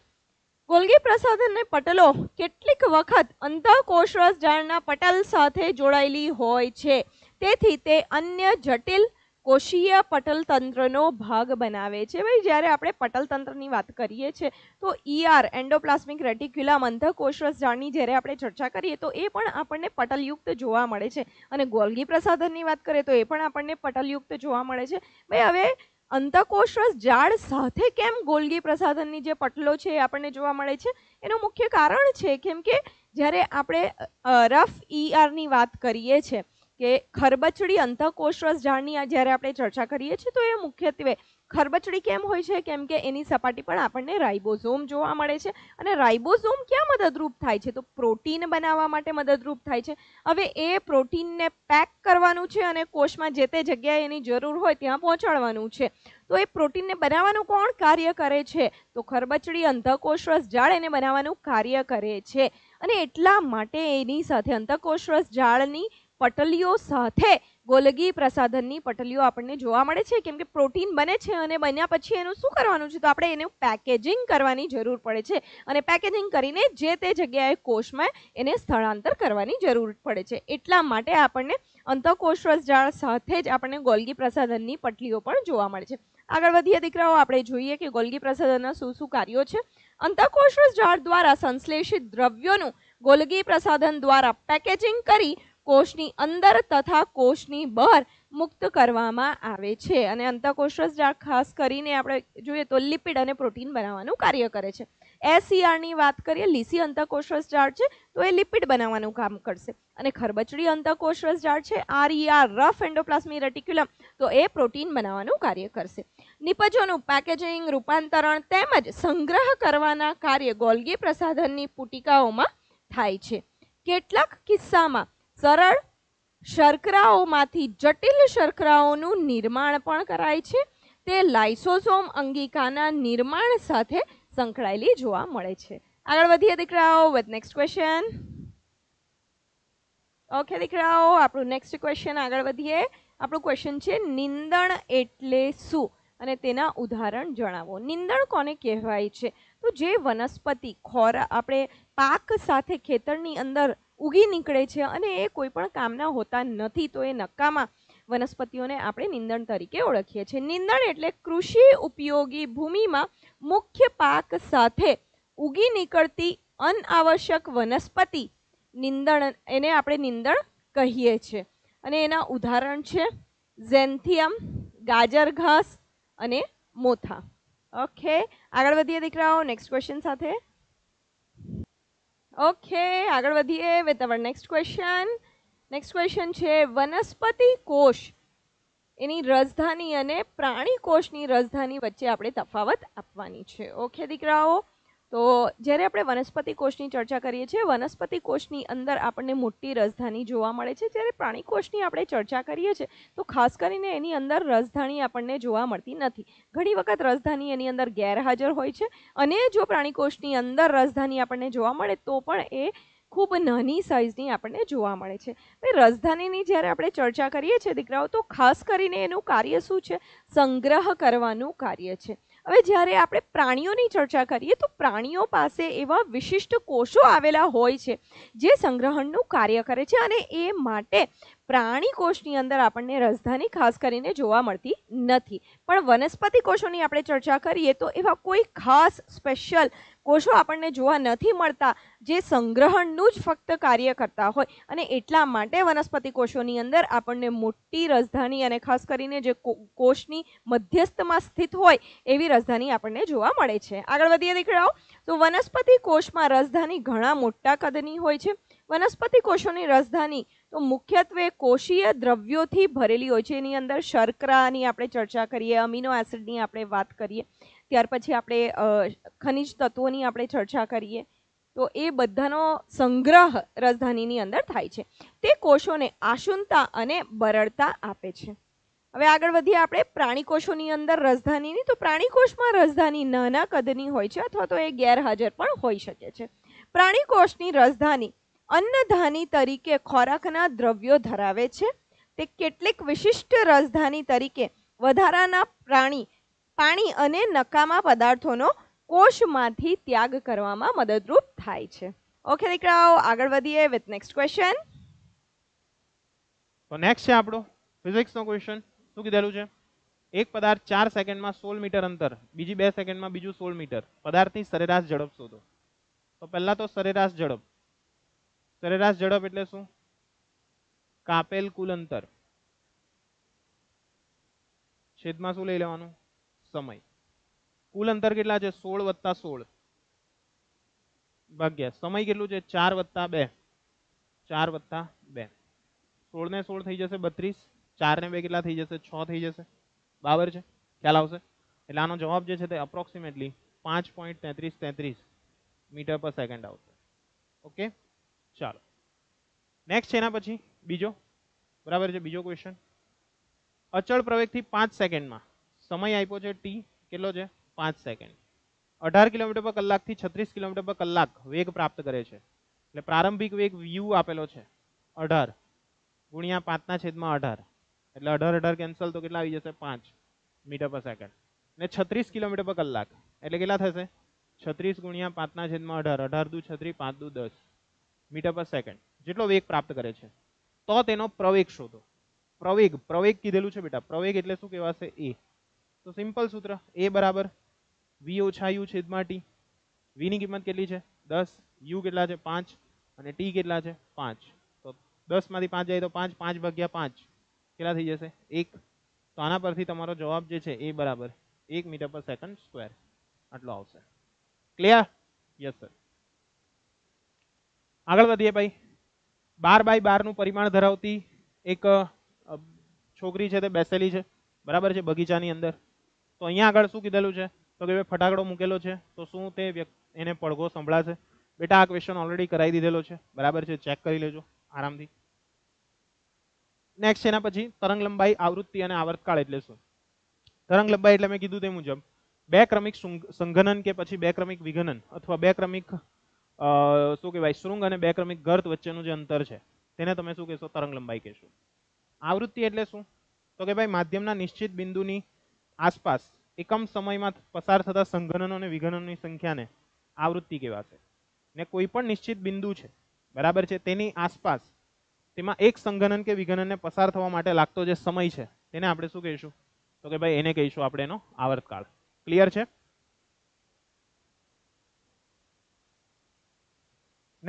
ગોલગી પ્રસાદ અને પટલો કેટલીક વખત અંતઃકોષરસ જાળના પટલ સાથે જોડાયેલી હોય છે તેથી તે અન્ય જટિલ કોષીય પટલતંત્રનો ભાગ બનાવે છે ભાઈ જ્યારે આપણે પટલતંત્રની વાત કરીએ છીએ તો ઈઆર e એન્ડોપ્લાસ્મિક રેટિક્યુલમ અંધકોષરસ જાળની જ્યારે આપણે ચર્ચા કરીએ તો એ પણ આપણને પટલયુક્ત જોવા મળે છે અને ગોલગી પ્રસાધનની વાત કરીએ તો એ પણ આપણને પટલયુક્ત જોવા મળે છે ભાઈ હવે અંતકોષરસ ઝાડ સાથે કેમ ગોલગી પ્રસાધનની જે પટલો છે એ આપણને જોવા મળે છે એનું મુખ્ય કારણ છે કેમ કે જ્યારે આપણે રફ ઈઆરની e વાત કરીએ છીએ કે ખરબચડી અંતઃકોષરસ ઝાડની જ્યારે આપણે ચર્ચા કરીએ છીએ તો એ મુખ્યત્વે ખરબચડી કેમ હોય છે કેમ કે એની સપાટી પણ આપણને રાઇબોઝોમ જોવા મળે છે અને રાઇબોઝોમ ક્યાં મદદરૂપ થાય છે તો પ્રોટીન બનાવવા માટે મદદરૂપ થાય છે હવે એ પ્રોટીનને પેક કરવાનું છે અને કોષમાં જે તે જગ્યાએ એની જરૂર હોય ત્યાં પહોંચાડવાનું છે તો એ પ્રોટીનને બનાવવાનું કોણ કાર્ય કરે છે તો ખરબચડી અંતઃકોષરસ ઝાડ એને બનાવવાનું કાર્ય કરે છે અને એટલા માટે એની સાથે અંતઃકોષરસ ઝાડની પટલીઓ સાથે ગોલગી પ્રસાધનની પટલીઓ આપણને જોવા મળે છે કેમ કે પ્રોટીન બને છે અને બન્યા પછી એનું શું કરવાનું છે તો આપણે એનું પેકેજિંગ કરવાની જરૂર પડે છે અને પેકેજિંગ કરીને જે તે જગ્યાએ કોષમાં એને સ્થળાંતર કરવાની જરૂર પડે છે એટલા માટે આપણને અંતઃકોષરસ જાળ સાથે જ આપણને ગોલગી પ્રસાધનની પટલીઓ પણ જોવા મળે છે આગળ વધીએ દીકરાઓ આપણે જોઈએ કે ગોલગી પ્રસાધનના શું શું કાર્યો છે અંતઃકોષરસ જાળ દ્વારા સંશ્લેષિત દ્રવ્યોનું ગોલગી પ્રસાધન દ્વારા પેકેજિંગ કરી કોષની અંદર તથા કોષની બહાર મુક્ત કરવામાં આવે છે અને અંતકોષરસ ખાસ કરીને આપણે જોઈએ તો લિપિડ અને પ્રોટીન બનાવવાનું કાર્ય કરે છે એસીઆરની વાત કરીએ લીસી અંતકોષરસ ઝાડ છે તો એ લિપિડ બનાવવાનું કામ કરશે અને ખરબચડી અંતકોષરસ ઝાડ છે આરઈઆર રફ એન્ડોપ્લાસ્મી રેટિક્યુલમ તો એ પ્રોટીન બનાવવાનું કાર્ય કરશે નિપજોનું પેકેજિંગ રૂપાંતરણ તેમજ સંગ્રહ કરવાના કાર્ય ગોલગી પ્રસાધનની પુટિકાઓમાં થાય છે કેટલાક કિસ્સામાં સરળ શર્કરાઓમાંથી જટિલ શર્કરાઓનું નિર્માણ પણ કરાય છે તે લાઇસોસોમ અંગિકાના નિર્માણ સાથે સંકળાયેલી જોવા મળે છે આગળ વધીએ દીકરાઓ વિથ નેક્સ્ટ ક્વેશ્ચન ઓકે દીકરાઓ આપણું નેક્સ્ટ ક્વેશ્ચન આગળ વધીએ આપણું ક્વેશ્ચન છે નિંદણ એટલે શું અને તેના ઉદાહરણ જણાવો નિંદણ કોને કહેવાય છે તો જે વનસ્પતિ ખોરા આપણે પાક સાથે ખેતરની અંદર ઉગી નીકળે છે અને એ કોઈ પણ કામના હોતા નથી તો એ નક્કામાં વનસ્પતિઓને આપણે નિંદણ તરીકે ઓળખીએ છીએ નિંદણ એટલે કૃષિ ઉપયોગી ભૂમિમાં મુખ્ય પાક સાથે ઉગી નીકળતી અનાવશ્યક વનસ્પતિ નિંદણ એને આપણે નિંદણ કહીએ છીએ અને એના ઉદાહરણ છે ઝેન્થિયમ ગાજર ઘાસ અને મોથા ઓકે આગળ વધીએ દીકરાઓ નેક્સ્ટ ક્વેશ્ચન સાથે ઓકે આગળ વધીએ with our next question next question છે વનસ્પતિ કોષ એની રાજધાની અને પ્રાણી કોષની રાજધાની વચ્ચે આપણે તફાવત આપવાની છે ઓકે દીકરાઓ તો જ્યારે આપણે વનસ્પતિ કોષની ચર્ચા કરીએ છીએ વનસ્પતિ કોષની અંદર આપણને મોટી રજધાની જોવા મળે છે જ્યારે પ્રાણી કોષની આપણે ચર્ચા કરીએ છીએ તો ખાસ કરીને એની અંદર રાજધાની આપણને જોવા મળતી નથી ઘણી વખત રજધાની એની અંદર ગેરહાજર હોય છે અને જો પ્રાણી કોષની અંદર રજધાની આપણને જોવા મળે તો પણ એ ખૂબ નાની સાઇઝની આપણને જોવા મળે છે રજધાનીની જ્યારે આપણે ચર્ચા કરીએ છીએ દીકરાઓ તો ખાસ કરીને એનું કાર્ય શું છે સંગ્રહ કરવાનું કાર્ય છે હવે જ્યારે આપણે પ્રાણીઓની ચર્ચા કરીએ તો પ્રાણીઓ પાસે એવા વિશિષ્ટ કોષો આવેલા હોય છે જે સંગ્રહણનું કાર્ય કરે છે અને એ માટે પ્રાણી કોષની અંદર આપણને રાજધાની ખાસ કરીને જોવા મળતી નથી પણ વનસ્પતિ કોષોની આપણે ચર્ચા કરીએ તો એવા કોઈ ખાસ સ્પેશિયલ કોષો આપણને જોવા નથી મળતા જે સંગ્રહણનું જ ફક્ત કાર્ય કરતા હોય અને એટલા માટે વનસ્પતિ કોષોની અંદર આપણને મોટી રજધાની અને ખાસ કરીને જે કોષની મધ્યસ્થમાં સ્થિત હોય એવી રજધાની આપણને જોવા મળે છે આગળ વધીએ દીકરાઓ તો વનસ્પતિ કોષમાં રજધાની ઘણા મોટા કદની હોય છે વનસ્પતિ કોષોની રજધાની તો મુખ્યત્વે કોષીય દ્રવ્યોથી ભરેલી હોય છે એની અંદર શર્કરાની આપણે ચર્ચા કરીએ અમિનો એસિડની આપણે વાત કરીએ ત્યાર પછી આપણે ખનિજ તત્વોની આપણે ચર્ચા કરીએ તો એ બધાનો સંગ્રહ રાજધાનીની અંદર થાય છે તે કોષોને આશુનતા અને બરળતા આપે છે હવે આગળ વધીએ આપણે પ્રાણીકોષોની અંદર રાજધાનીની તો પ્રાણીકોષમાં રાજધાની નાના કદની હોય છે અથવા તો એ ગેરહાજર પણ હોઈ શકે છે પ્રાણીકોષની રાજધાની અન્નધાની તરીકે ખોરાકના દ્રવ્યો ધરાવે છે તે કેટલીક વિશિષ્ટ રાજધાની તરીકે વધારાના પ્રાણી પાણી અને નકામા પદાર્થોનો કોષમાંથી ત્યાગ કરવામાં મદદરૂપ થાય છે ઓકે દીકરાઓ આગળ વધીએ વિથ નેક્સ્ટ ક્વેશ્ચન તો નેક્સ્ટ છે આપણો ફિઝિક્સનો ક્વેશ્ચન શું કીધેલું છે એક પદાર્થ ચાર સેકન્ડમાં સોળ મીટર અંતર બીજી બે સેકન્ડમાં બીજું સોળ મીટર પદાર્થની સરેરાશ ઝડપ શોધો તો પહેલાં તો સરેરાશ ઝડપ સરેરાશ ઝડપ એટલે શું કાપેલ કુલ અંતર છેદમાં શું લઈ લેવાનું સમય કુલ અંતર કેટલા છે સોળ વત્તા સોળ ભાગ્યા સમય કેટલું છે ચાર વત્તા બે ચાર વત્તા બે સોળ ને સોળ થઈ જશે બત્રીસ ચાર ને બે કેટલા થઈ જશે છ થઈ જશે બરાબર છે ખ્યાલ આવશે એટલે આનો જવાબ જે છે તે અપ્રોક્સિમેટલી પાંચ પોઈન્ટ તેત્રીસ તેત્રીસ મીટર પર સેકન્ડ આવશે ઓકે ચાલો નેક્સ્ટ છે એના પછી બીજો બરાબર છે બીજો ક્વેશ્ચન અચળ પ્રવેગથી પાંચ સેકન્ડમાં સમય આપ્યો છે ટી કેટલો છે પાંચ સેકન્ડ અઢાર કિલોમીટર પર કલાકથી છત્રીસ કિલોમીટર પર કલાક વેગ પ્રાપ્ત કરે છે એટલે પ્રારંભિક વેગ યુ આપેલો છે અઢાર ગુણ્યા પાંચના છેદમાં અઢાર એટલે અઢાર અઢાર કેન્સલ તો કેટલા આવી જશે પાંચ મીટર પર સેકન્ડ ને છત્રીસ કિલોમીટર પર કલાક એટલે કેટલા થશે છત્રીસ ગુણ્યા પાંચના છેદમાં અઢાર અઢાર દુ છત્રી પાંચ દુ દસ મીટર પર સેકન્ડ જેટલો વેગ પ્રાપ્ત કરે છે તો તેનો પ્રવેગ શોધો પ્રવેગ પ્રવેગ કીધેલું છે બેટા પ્રવેગ એટલે શું કહેવાશે એ તો સિમ્પલ સૂત્ર એ બરાબર વી ઓછા યુ છેદમાં ટી ની કિંમત કેટલી છે દસ યુ કેટલા છે પાંચ અને ટી કેટલા છે પાંચ તો દસમાંથી પાંચ જાય તો પાંચ પાંચ ભાગ્યા પાંચ કેટલા થઈ જશે એક તો આના પરથી તમારો જવાબ જે છે એ બરાબર એક મીટર પર સેકન્ડ સ્ક્વેર આટલો આવશે ક્લિયર યસ સર આગળ વધીએ ભાઈ બાર બાય બારનું પરિમાણ ધરાવતી એક છોકરી છે તે બેસેલી છે બરાબર છે બગીચાની અંદર તો અહીંયા આગળ શું કીધેલું છે તો કે ફટાકડો મૂકેલો છે તો શું તે એને પડઘો સંભળાશે બેટા આ ક્વેશ્ચન ઓલરેડી કરાવી દીધેલો છે બરાબર છે ચેક કરી લેજો આરામથી નેક્સ્ટ એના પછી તરંગ લંબાઈ આવૃત્તિ અને આવર્તકાળ એટલે શું તરંગ લંબાઈ એટલે મેં કીધું તે મુજબ બે ક્રમિક સંઘનન કે પછી બે ક્રમિક વિઘનન અથવા બે ક્રમિક શું કહેવાય શૃંગ અને બે ક્રમિક ગર્ત વચ્ચેનું જે અંતર છે તેને તમે શું કહેશો તરંગ લંબાઈ કહેશો આવૃત્તિ એટલે શું તો કે ભાઈ માધ્યમના નિશ્ચિત બિંદુની આસપાસ એકમ સમયમાં પસાર થતા સંઘનનો અને વિઘનનોની સંખ્યાને આવૃત્તિ કહેવાશે ને કોઈ પણ નિશ્ચિત બિંદુ છે બરાબર છે તેની આસપાસ તેમાં એક સંઘનન કે વિઘનનને પસાર થવા માટે લાગતો જે સમય છે તેને આપણે શું કહીશું તો કે ભાઈ એને કહીશું આપણે એનો આવર્તકાળ ક્લિયર છે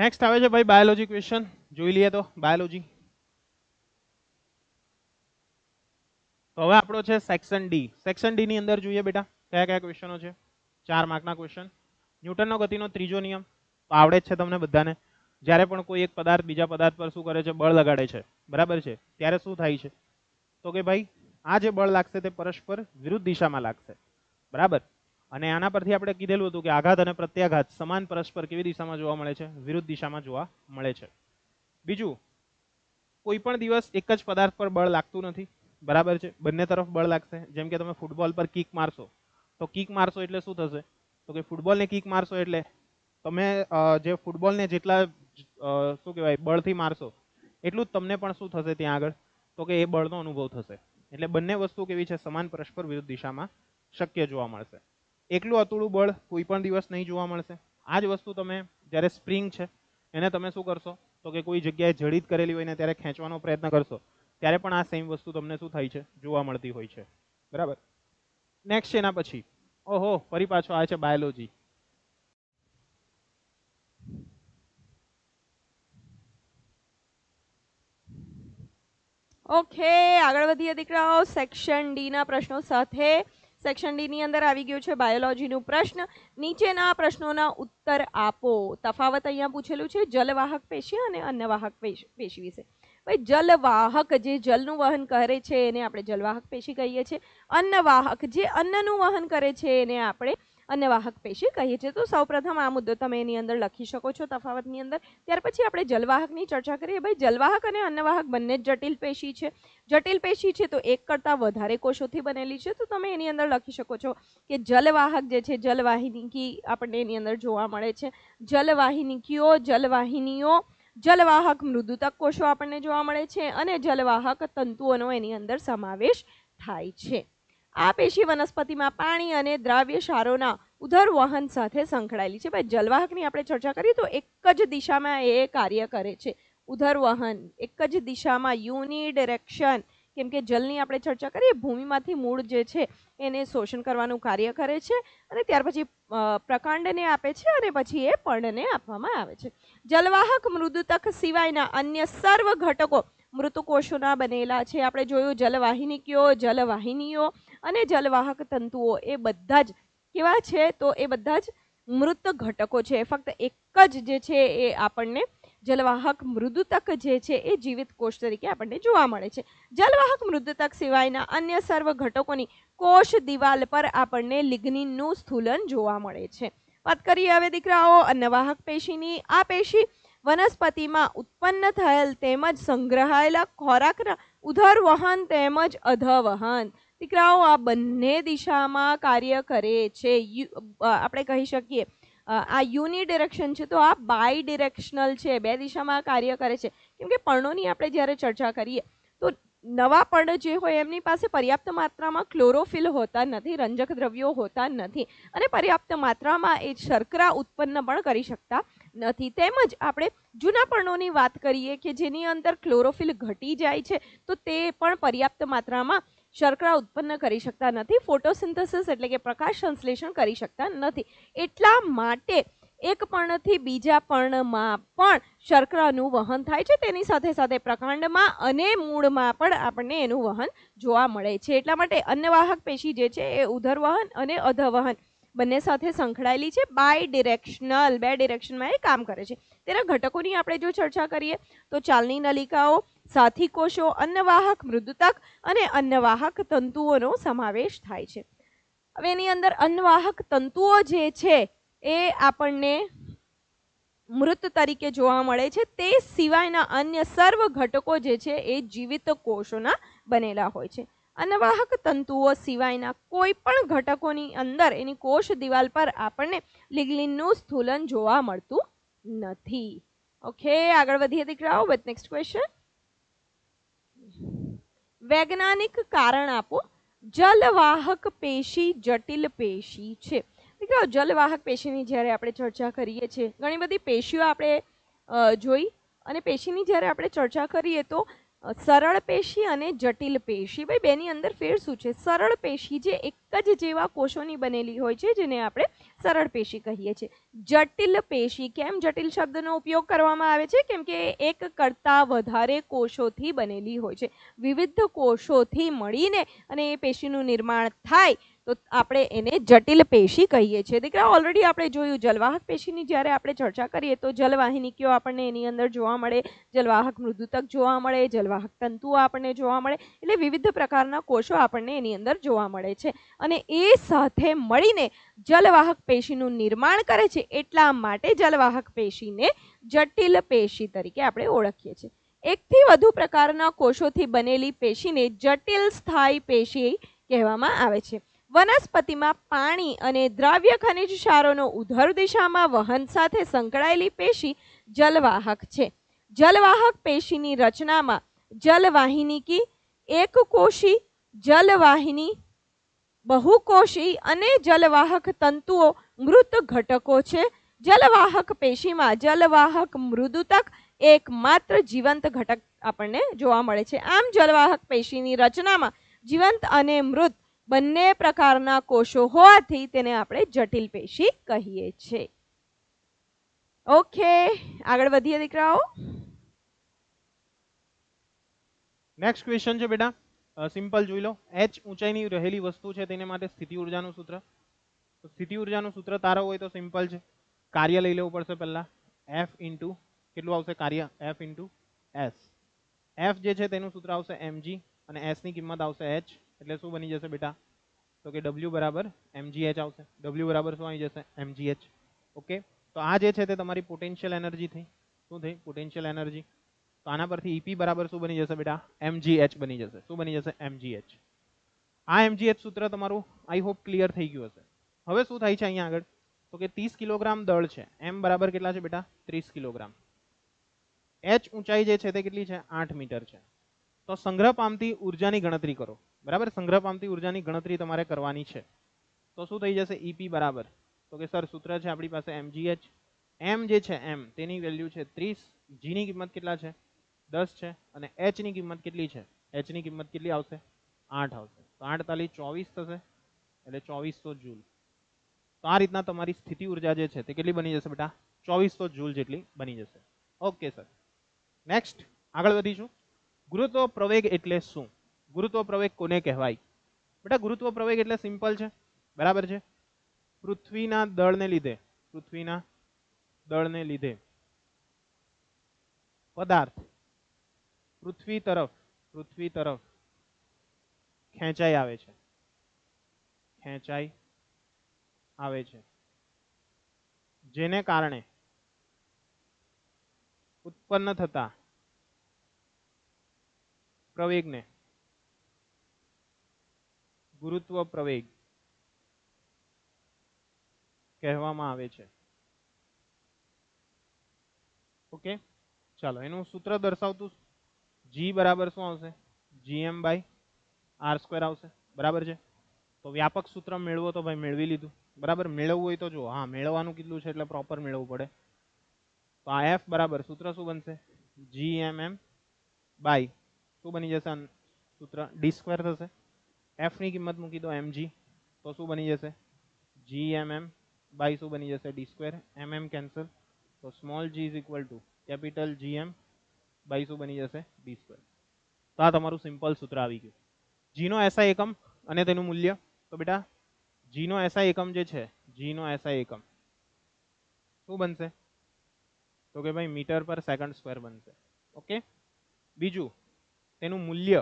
નેક્સ્ટ આવે છે ભાઈ બાયોલોજી ક્વેશ્ચન જોઈ લઈએ તો બાયોલોજી તો હવે આપણો છે સેક્શન ડી સેક્શન ડી ની અંદર જોઈએ બેટા કયા કયા ક્વેશ્ચનો છે ચાર માર્કના ક્વેશ્ચન ન્યૂટનનો ગતિનો ત્રીજો નિયમ તો આવડે જ છે તમને બધાને જ્યારે પણ કોઈ એક પદાર્થ બીજા પદાર્થ પર શું કરે છે બળ લગાડે છે બરાબર છે ત્યારે શું થાય છે તો કે ભાઈ આ જે બળ લાગશે તે પરસ્પર વિરુદ્ધ દિશામાં લાગશે બરાબર અને આના પરથી આપણે કીધેલું હતું કે આઘાત અને પ્રત્યાઘાત સમાન પરસ્પર કેવી દિશામાં જોવા મળે છે વિરુદ્ધ દિશામાં જોવા મળે છે બીજું કોઈ પણ દિવસ એક જ પદાર્થ પર બળ લાગતું નથી બરાબર છે બંને તરફ બળ લાગશે જેમ કે તમે ફૂટબોલ પર કિક મારશો તો કિક મારશો એટલે શું થશે તો કે ફૂટબોલને કિક મારશો એટલે તમે જે ફૂટબોલને જેટલા શું કહેવાય બળથી મારશો એટલું જ તમને પણ શું થશે ત્યાં આગળ તો કે એ બળનો અનુભવ થશે એટલે બંને વસ્તુ કેવી છે સમાન પરસ્પર વિરુદ્ધ દિશામાં શક્ય જોવા મળશે એકલું અતુડું બળ કોઈ પણ દિવસ નહીં જોવા મળશે આ જ વસ્તુ તમે જ્યારે સ્પ્રિંગ છે એને તમે શું કરશો તો કે કોઈ જગ્યાએ જડિત કરેલી હોય ને ત્યારે ખેંચવાનો પ્રયત્ન કરશો ત્યારે પણ આ સેમ વસ્તુ તમને શું થાય છે જોવા મળતી હોય છે બરાબર નેક્સ્ટ એના પછી ઓહો ફરી પાછો આવે છે બાયોલોજી ઓકે આગળ વધીએ દીકરાઓ સેક્શન ડી ના પ્રશ્નો સાથે સેક્શન ડી ની અંદર આવી ગયું છે બાયોલોજીનું પ્રશ્ન નીચેના પ્રશ્નોના ઉત્તર આપો તફાવત અહીંયા પૂછેલું છે જલવાહક પેશી અને અન્નવાહક પેશી વિશે ભાઈ જલવાહક જે જલનું વહન કરે છે એને આપણે જલવાહક પેશી કહીએ છીએ અન્નવાહક જે અન્નનું વહન કરે છે એને આપણે અન્નવાહક પેશી કહીએ છીએ તો સૌપ્રથમ આ મુદ્દો તમે એની અંદર લખી શકો છો તફાવતની અંદર ત્યાર પછી આપણે જલવાહકની ચર્ચા કરીએ ભાઈ જલવાહક અને અન્નવાહક બંને જ જટિલ પેશી છે જટિલ પેશી છે તો એક કરતાં વધારે કોષોથી બનેલી છે તો તમે એની અંદર લખી શકો છો કે જલવાહક જે છે જલવાહિની આપણને એની અંદર જોવા મળે છે જલવાહિની જલવાહિનીઓ જલવાહક મૃદુતક કોષો આપણને જોવા મળે છે અને જલવાહક તંતુઓનો એની અંદર સમાવેશ થાય છે આ પેશી વનસ્પતિમાં પાણી અને દ્રાવ્ય ક્ષારોના ઉધર વહન સાથે સંકળાયેલી છે ભાઈ જલવાહકની આપણે ચર્ચા કરીએ તો એક જ દિશામાં એ કાર્ય કરે છે ઉધર વહન એક જ દિશામાં યુનિડિરેક્શન કેમ કે જલની આપણે ચર્ચા કરીએ ભૂમિમાંથી મૂળ જે છે એને શોષણ કરવાનું કાર્ય કરે છે અને ત્યાર પછી પ્રકાંડને આપે છે અને પછી એ પર્ણને આપવામાં આવે છે જલવાહક મૃદુતક સિવાયના અન્ય સર્વ ઘટકો મૃતકોષોના બનેલા છે આપણે જોયું જલવાહિનીકીઓ જલવાહિનીઓ અને જલવાહક તંતુઓ એ બધા જ કેવા છે તો એ બધા જ મૃત ઘટકો છે ફક્ત એક જ જે છે એ આપણને જલવાહક મૃદુતક જે છે એ જીવિત કોષ તરીકે આપણને જોવા મળે છે જલવાહક મૃદુતક સિવાયના અન્ય સર્વ ઘટકોની કોષ દિવાલ પર આપણને લિગ્નિનનું સ્થૂલન જોવા મળે છે વાત કરીએ હવે દીકરાઓ અન્નવાહક પેશીની આ પેશી વનસ્પતિમાં ઉત્પન્ન થયેલ તેમજ સંગ્રહાયેલા ખોરાકના ઉધર વહન તેમજ અધવહન દીકરાઓ આ બંને દિશામાં કાર્ય કરે છે આપણે કહી શકીએ આ યુની ડિરેક્શન છે તો આ બાય ડિરેક્શનલ છે બે દિશામાં કાર્ય કરે છે કેમ કે પર્ણોની આપણે જ્યારે ચર્ચા કરીએ તો નવા પડ જે હોય એમની પાસે પર્યાપ્ત માત્રામાં ક્લોરોફિલ હોતા નથી રંજક દ્રવ્યો હોતા નથી અને પર્યાપ્ત માત્રામાં એ શર્કરા ઉત્પન્ન પણ કરી શકતા નથી તેમજ આપણે જૂના પર્ણોની વાત કરીએ કે જેની અંદર ક્લોરોફિલ ઘટી જાય છે તો તે પણ પર્યાપ્ત માત્રામાં શર્કરા ઉત્પન્ન કરી શકતા નથી ફોટોસિન્થેસિસ એટલે કે પ્રકાશ સંશ્લેષણ કરી શકતા નથી એટલા માટે એક પર્ણથી બીજા પર્ણમાં પણ શર્કરાનું વહન થાય છે તેની સાથે સાથે પ્રકાંડમાં અને મૂળમાં પણ આપણને એનું વહન જોવા મળે છે એટલા માટે અન્નવાહક પેશી જે છે એ ઉધરવહન અને અધવહન બંને સાથે સંકળાયેલી છે બાય ડિરેક્શનલ બે ડિરેક્શનમાં એ કામ કરે છે તેના ઘટકોની આપણે જો ચર્ચા કરીએ તો ચાલની નલિકાઓ સાથી કોષો અન્નવાહક મૃદુતક અને અન્નવાહક તંતુઓનો સમાવેશ થાય છે હવે એની અંદર અન્નવાહક તંતુઓ જે છે એ આપણને મૃત તરીકે જોવા મળે છે તે સિવાયના અન્ય સર્વ ઘટકો જે છે એ જીવિત કોષોના બનેલા હોય છે અન્નવાહક તંતુઓ સિવાયના કોઈ પણ ઘટકોની અંદર એની કોષ દિવાલ પર આપણને લિગ્લિનનું સ્થૂલન જોવા મળતું નથી ઓકે આગળ વધીએ દીકરાઓ વિથ નેક્સ્ટ ક્વેશ્ચન વૈજ્ઞાનિક કારણ આપો જલવાહક પેશી જટિલ પેશી છે મિત્રો જલવાહક પેશીની જ્યારે આપણે ચર્ચા કરીએ છીએ ઘણી બધી પેશીઓ આપણે જોઈ અને પેશીની જ્યારે આપણે ચર્ચા કરીએ તો સરળ પેશી અને જટિલ પેશી ભાઈ બેની અંદર ફેર શું છે સરળ પેશી જે એક જ જેવા કોષોની બનેલી હોય છે જેને આપણે સરળ પેશી કહીએ છીએ જટિલ પેશી કેમ જટિલ શબ્દનો ઉપયોગ કરવામાં આવે છે કેમ કે એક કરતાં વધારે કોષોથી બનેલી હોય છે વિવિધ કોષોથી મળીને અને એ પેશીનું નિર્માણ થાય તો આપણે એને જટિલ પેશી કહીએ છીએ દીકરા ઓલરેડી આપણે જોયું જલવાહક પેશીની જ્યારે આપણે ચર્ચા કરીએ તો જલવાહિની જલવાહિનીકીઓ આપણને એની અંદર જોવા મળે જલવાહક મૃદુતક જોવા મળે જલવાહક તંતુઓ આપણને જોવા મળે એટલે વિવિધ પ્રકારના કોષો આપણને એની અંદર જોવા મળે છે અને એ સાથે મળીને જલવાહક પેશીનું નિર્માણ કરે છે એટલા માટે જલવાહક પેશીને જટિલ પેશી તરીકે આપણે ઓળખીએ છીએ એકથી વધુ પ્રકારના કોષોથી બનેલી પેશીને જટિલ સ્થાયી પેશી કહેવામાં આવે છે વનસ્પતિમાં પાણી અને દ્રાવ્ય ખનિજ ક્ષારોનો ઉધર દિશામાં વહન સાથે સંકળાયેલી પેશી જલવાહક છે જલવાહક પેશીની રચનામાં જલવાહિનીકી એકકોશી જલવાહિની બહુકોશી અને જલવાહક તંતુઓ મૃત ઘટકો છે જલવાહક પેશીમાં જલવાહક મૃદુતક એકમાત્ર જીવંત ઘટક આપણને જોવા મળે છે આમ જલવાહક પેશીની રચનામાં જીવંત અને મૃત બંને પ્રકારના કોષો હોવાથી તેને આપણે જટિલ પેશી કહીએ છીએ ઓકે આગળ વધીએ દીકરાઓ નેક્સ્ટ ક્વેશ્ચન છે બેટા સિમ્પલ જોઈ લો એચ ઊંચાઈની રહેલી વસ્તુ છે તેને માટે સ્થિતિ ઉર્જાનું સૂત્ર તો સ્થિતિ ઉર્જાનું સૂત્ર તારો હોય તો સિમ્પલ છે કાર્ય લઈ લેવું પડશે પહેલા એફ ઇન્ટુ કેટલું આવશે કાર્ય એફ ઇન્ટુ એસ એફ જે છે તેનું સૂત્ર આવશે એમજી અને એસની કિંમત આવશે એચ એટલે શું બની જશે બેટા તો કે w = mgh આવશે w = શું આવી જશે mgh ઓકે તો આ જે છે તે તમારી પોટેન્શિયલ એનર્જી થઈ શું થઈ પોટેન્શિયલ એનર્જી તો આના પરથી ep બરાબર શું બની જશે બેટા mgh બની જશે શું બની જશે mgh આ mgh સૂત્ર તમારું આઈ હોપ ક્લિયર થઈ ગયું હશે હવે શું થઈ છે અહીંયા આગળ તો કે 30 કિલોગ્રામ દળ છે m બરાબર કેટલા છે બેટા 30 કિલોગ્રામ h ઊંચાઈ જે છે તે કેટલી છે 8 મીટર છે તો સંગ્રહામતી ઊર્જાની ગણતરી કરો બરાબર સંગ્રહ પામતી ઉર્જાની ગણતરી તમારે કરવાની છે તો શું થઈ જશે ઈપી e બરાબર તો કે સર સૂત્ર છે આપણી પાસે એમજીએચ એમ જે છે એમ તેની વેલ્યુ છે ત્રીસ જીની કિંમત કેટલા છે દસ છે અને એચની કિંમત કેટલી છે એચની કિંમત કેટલી આવશે આઠ આવશે તો આઠતાલીસ ચોવીસ થશે એટલે ચોવીસો જૂલ તો આ રીતના તમારી સ્થિતિ ઉર્જા જે છે તે કેટલી બની જશે બેટા ચોવીસો જૂલ જેટલી બની જશે ઓકે સર નેક્સ્ટ આગળ વધીશું ગુરુત્વ પ્રવેગ એટલે શું ગુરુત્વ પ્રવેગ કોને કહેવાય બેટા ગુરુત્વ પ્રવેગ એટલે સિમ્પલ છે બરાબર છે પૃથ્વીના દળને લીધે પૃથ્વીના દળને લીધે પદાર્થ પૃથ્વી તરફ પૃથ્વી તરફ ખેંચાઈ આવે છે ખેંચાઈ આવે છે જેને કારણે ઉત્પન્ન થતા પ્રવેગને ગુરુત્વ પ્રવેગ કહેવામાં આવે છે ઓકે ચાલો એનું સૂત્ર દર્શાવતું જી બરાબર શું આવશે જીએમ બાય આર સ્ક્વેર આવશે બરાબર છે તો વ્યાપક સૂત્ર મેળવો તો ભાઈ મેળવી લીધું બરાબર મેળવવું હોય તો જો હા મેળવવાનું કેટલું છે એટલે પ્રોપર મેળવવું પડે તો આ એફ બરાબર સૂત્ર શું બનશે જી એમ એમ બાય શું બની જશે સૂત્ર ડી સ્ક્વેર થશે એફની કિંમત મૂકી દો એમજી તો શું બની જશે જી એમ એમ બાય શું બની જશે ડી સ્ક્વેર એમ કેન્સલ તો small g is equal to capital G M by શું બની જશે ડી સ્ક્વેર તો આ તમારું સિમ્પલ સૂત્ર આવી ગયું જીનો એસઆઈ એકમ અને તેનું મૂલ્ય તો બેટા જીનો એસઆઈ એકમ જે છે નો એસઆઈ એકમ શું બનશે તો કે ભાઈ મીટર પર સેકન્ડ સ્ક્વેર બનશે ઓકે બીજું તેનું મૂલ્ય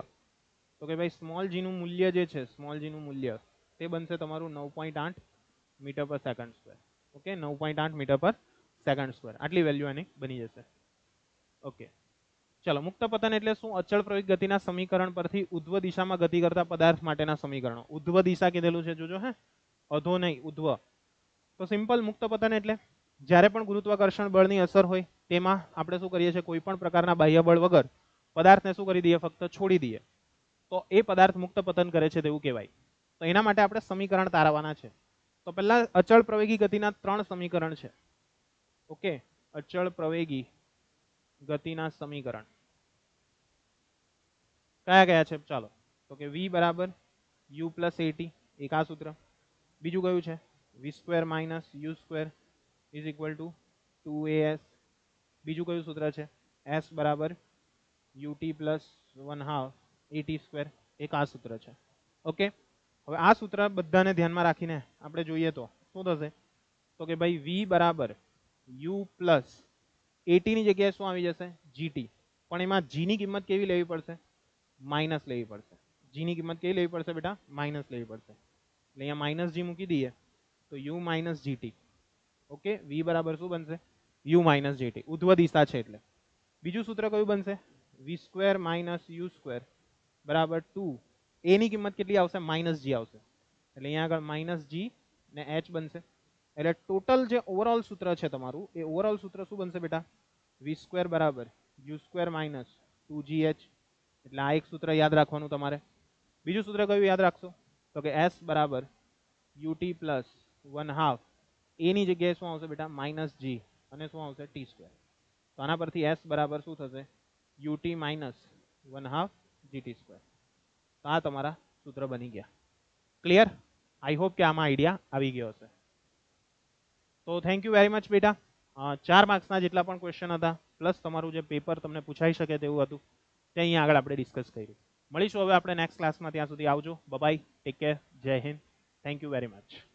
તો કે ભાઈ સ્મોલ જીનું મૂલ્ય જે છે સ્મોલ જીનું મૂલ્ય તે બનશે તમારું નવ પોઈન્ટ આઠ મીટર પર સેકન્ડ સ્ક્વેર ઓકે નવ પોઈન્ટ આઠ મીટર પર સેકન્ડ સ્ક્વેર આટલી વેલ્યુ એની બની જશે ઓકે ચલો મુક્ત પતન એટલે શું અચળ પ્રયોગ ગતિના સમીકરણ પરથી ઉદ્વ દિશામાં ગતિ કરતા પદાર્થ માટેના સમીકરણો ઉદ્વ દિશા કીધેલું છે જોજો હે અધો નહીં ઉદ્વ તો સિમ્પલ મુક્ત પતન એટલે જ્યારે પણ ગુરુત્વાકર્ષણ બળની અસર હોય તેમાં આપણે શું કરીએ છીએ કોઈ પણ પ્રકારના બાહ્ય બળ વગર પદાર્થને શું કરી દઈએ ફક્ત છોડી દઈએ તો એ પદાર્થ મુક્ત પતન કરે છે તેવું કહેવાય તો એના માટે આપણે સમીકરણ તારવાના છે તો પહેલા અચળ પ્રવેગી ગતિના ત્રણ સમીકરણ છે ઓકે અચળ પ્રવેગી ગતિના સમીકરણ કયા કયા છે ચાલો તો કે વી બરાબર યુ પ્લસ એટી એક આ સૂત્ર બીજું કયું છે v square minus u square is equal to two a s બીજું કયું સૂત્ર છે એસ બરાબર u t plus one half a t square એક આ સૂત્ર છે ઓકે હવે આ સૂત્ર બધાને ધ્યાનમાં રાખીને આપણે જોઈએ તો શું થશે તો કે ભાઈ વી બરાબર યુ પ્લસ એટીની જગ્યાએ શું આવી જશે જીટી પણ એમાં જીની કિંમત કેવી લેવી પડશે માઇનસ લેવી પડશે જીની કિંમત કેવી લેવી પડશે બેટા માઇનસ લેવી પડશે એટલે અહીંયા માઇનસ જી મૂકી દઈએ તો u minus g t okay v બરાબર શું બનશે યુ માઇનસ જીટી ઉધ્વ દિશા છે એટલે બીજું સૂત્ર કયું બનશે v square minus u square બરાબર ટુ એની કિંમત કેટલી આવશે માઇનસ જી આવશે એટલે અહીંયા આગળ માઇનસ જી ને એચ બનશે એટલે ટોટલ જે ઓવરઓલ સૂત્ર છે તમારું એ ઓવરઓલ સૂત્ર શું બનશે બેટા વી સ્ક્વેર બરાબર u square minus two g h એટલે આ એક સૂત્ર યાદ રાખવાનું તમારે બીજું સૂત્ર કયું યાદ રાખશો તો કે એસ બરાબર યુટી પ્લસ વન હાફ એની જગ્યાએ શું આવશે બેટા માઇનસ જી અને શું આવશે ટી સ્ક્વેર તો આના પરથી એસ બરાબર શું થશે u t minus one half g t square તો આ તમારા સૂત્ર બની ગયા ક્લિયર આઈ હોપ કે આમાં આઈડિયા આવી ગયો હશે તો થેન્ક યુ વેરી મચ બેટા ચાર માર્ક્સના જેટલા પણ ક્વેશ્ચન હતા પ્લસ તમારું જે પેપર તમને પૂછાઈ શકે તેવું હતું તે અહીંયા આગળ આપણે ડિસ્કસ કર્યું મળીશું હવે આપણે નેક્સ્ટ ક્લાસમાં ત્યાં સુધી આવજો બબાઈ ટેક કેર જય હિન્દ થેન્ક યુ વેરી મચ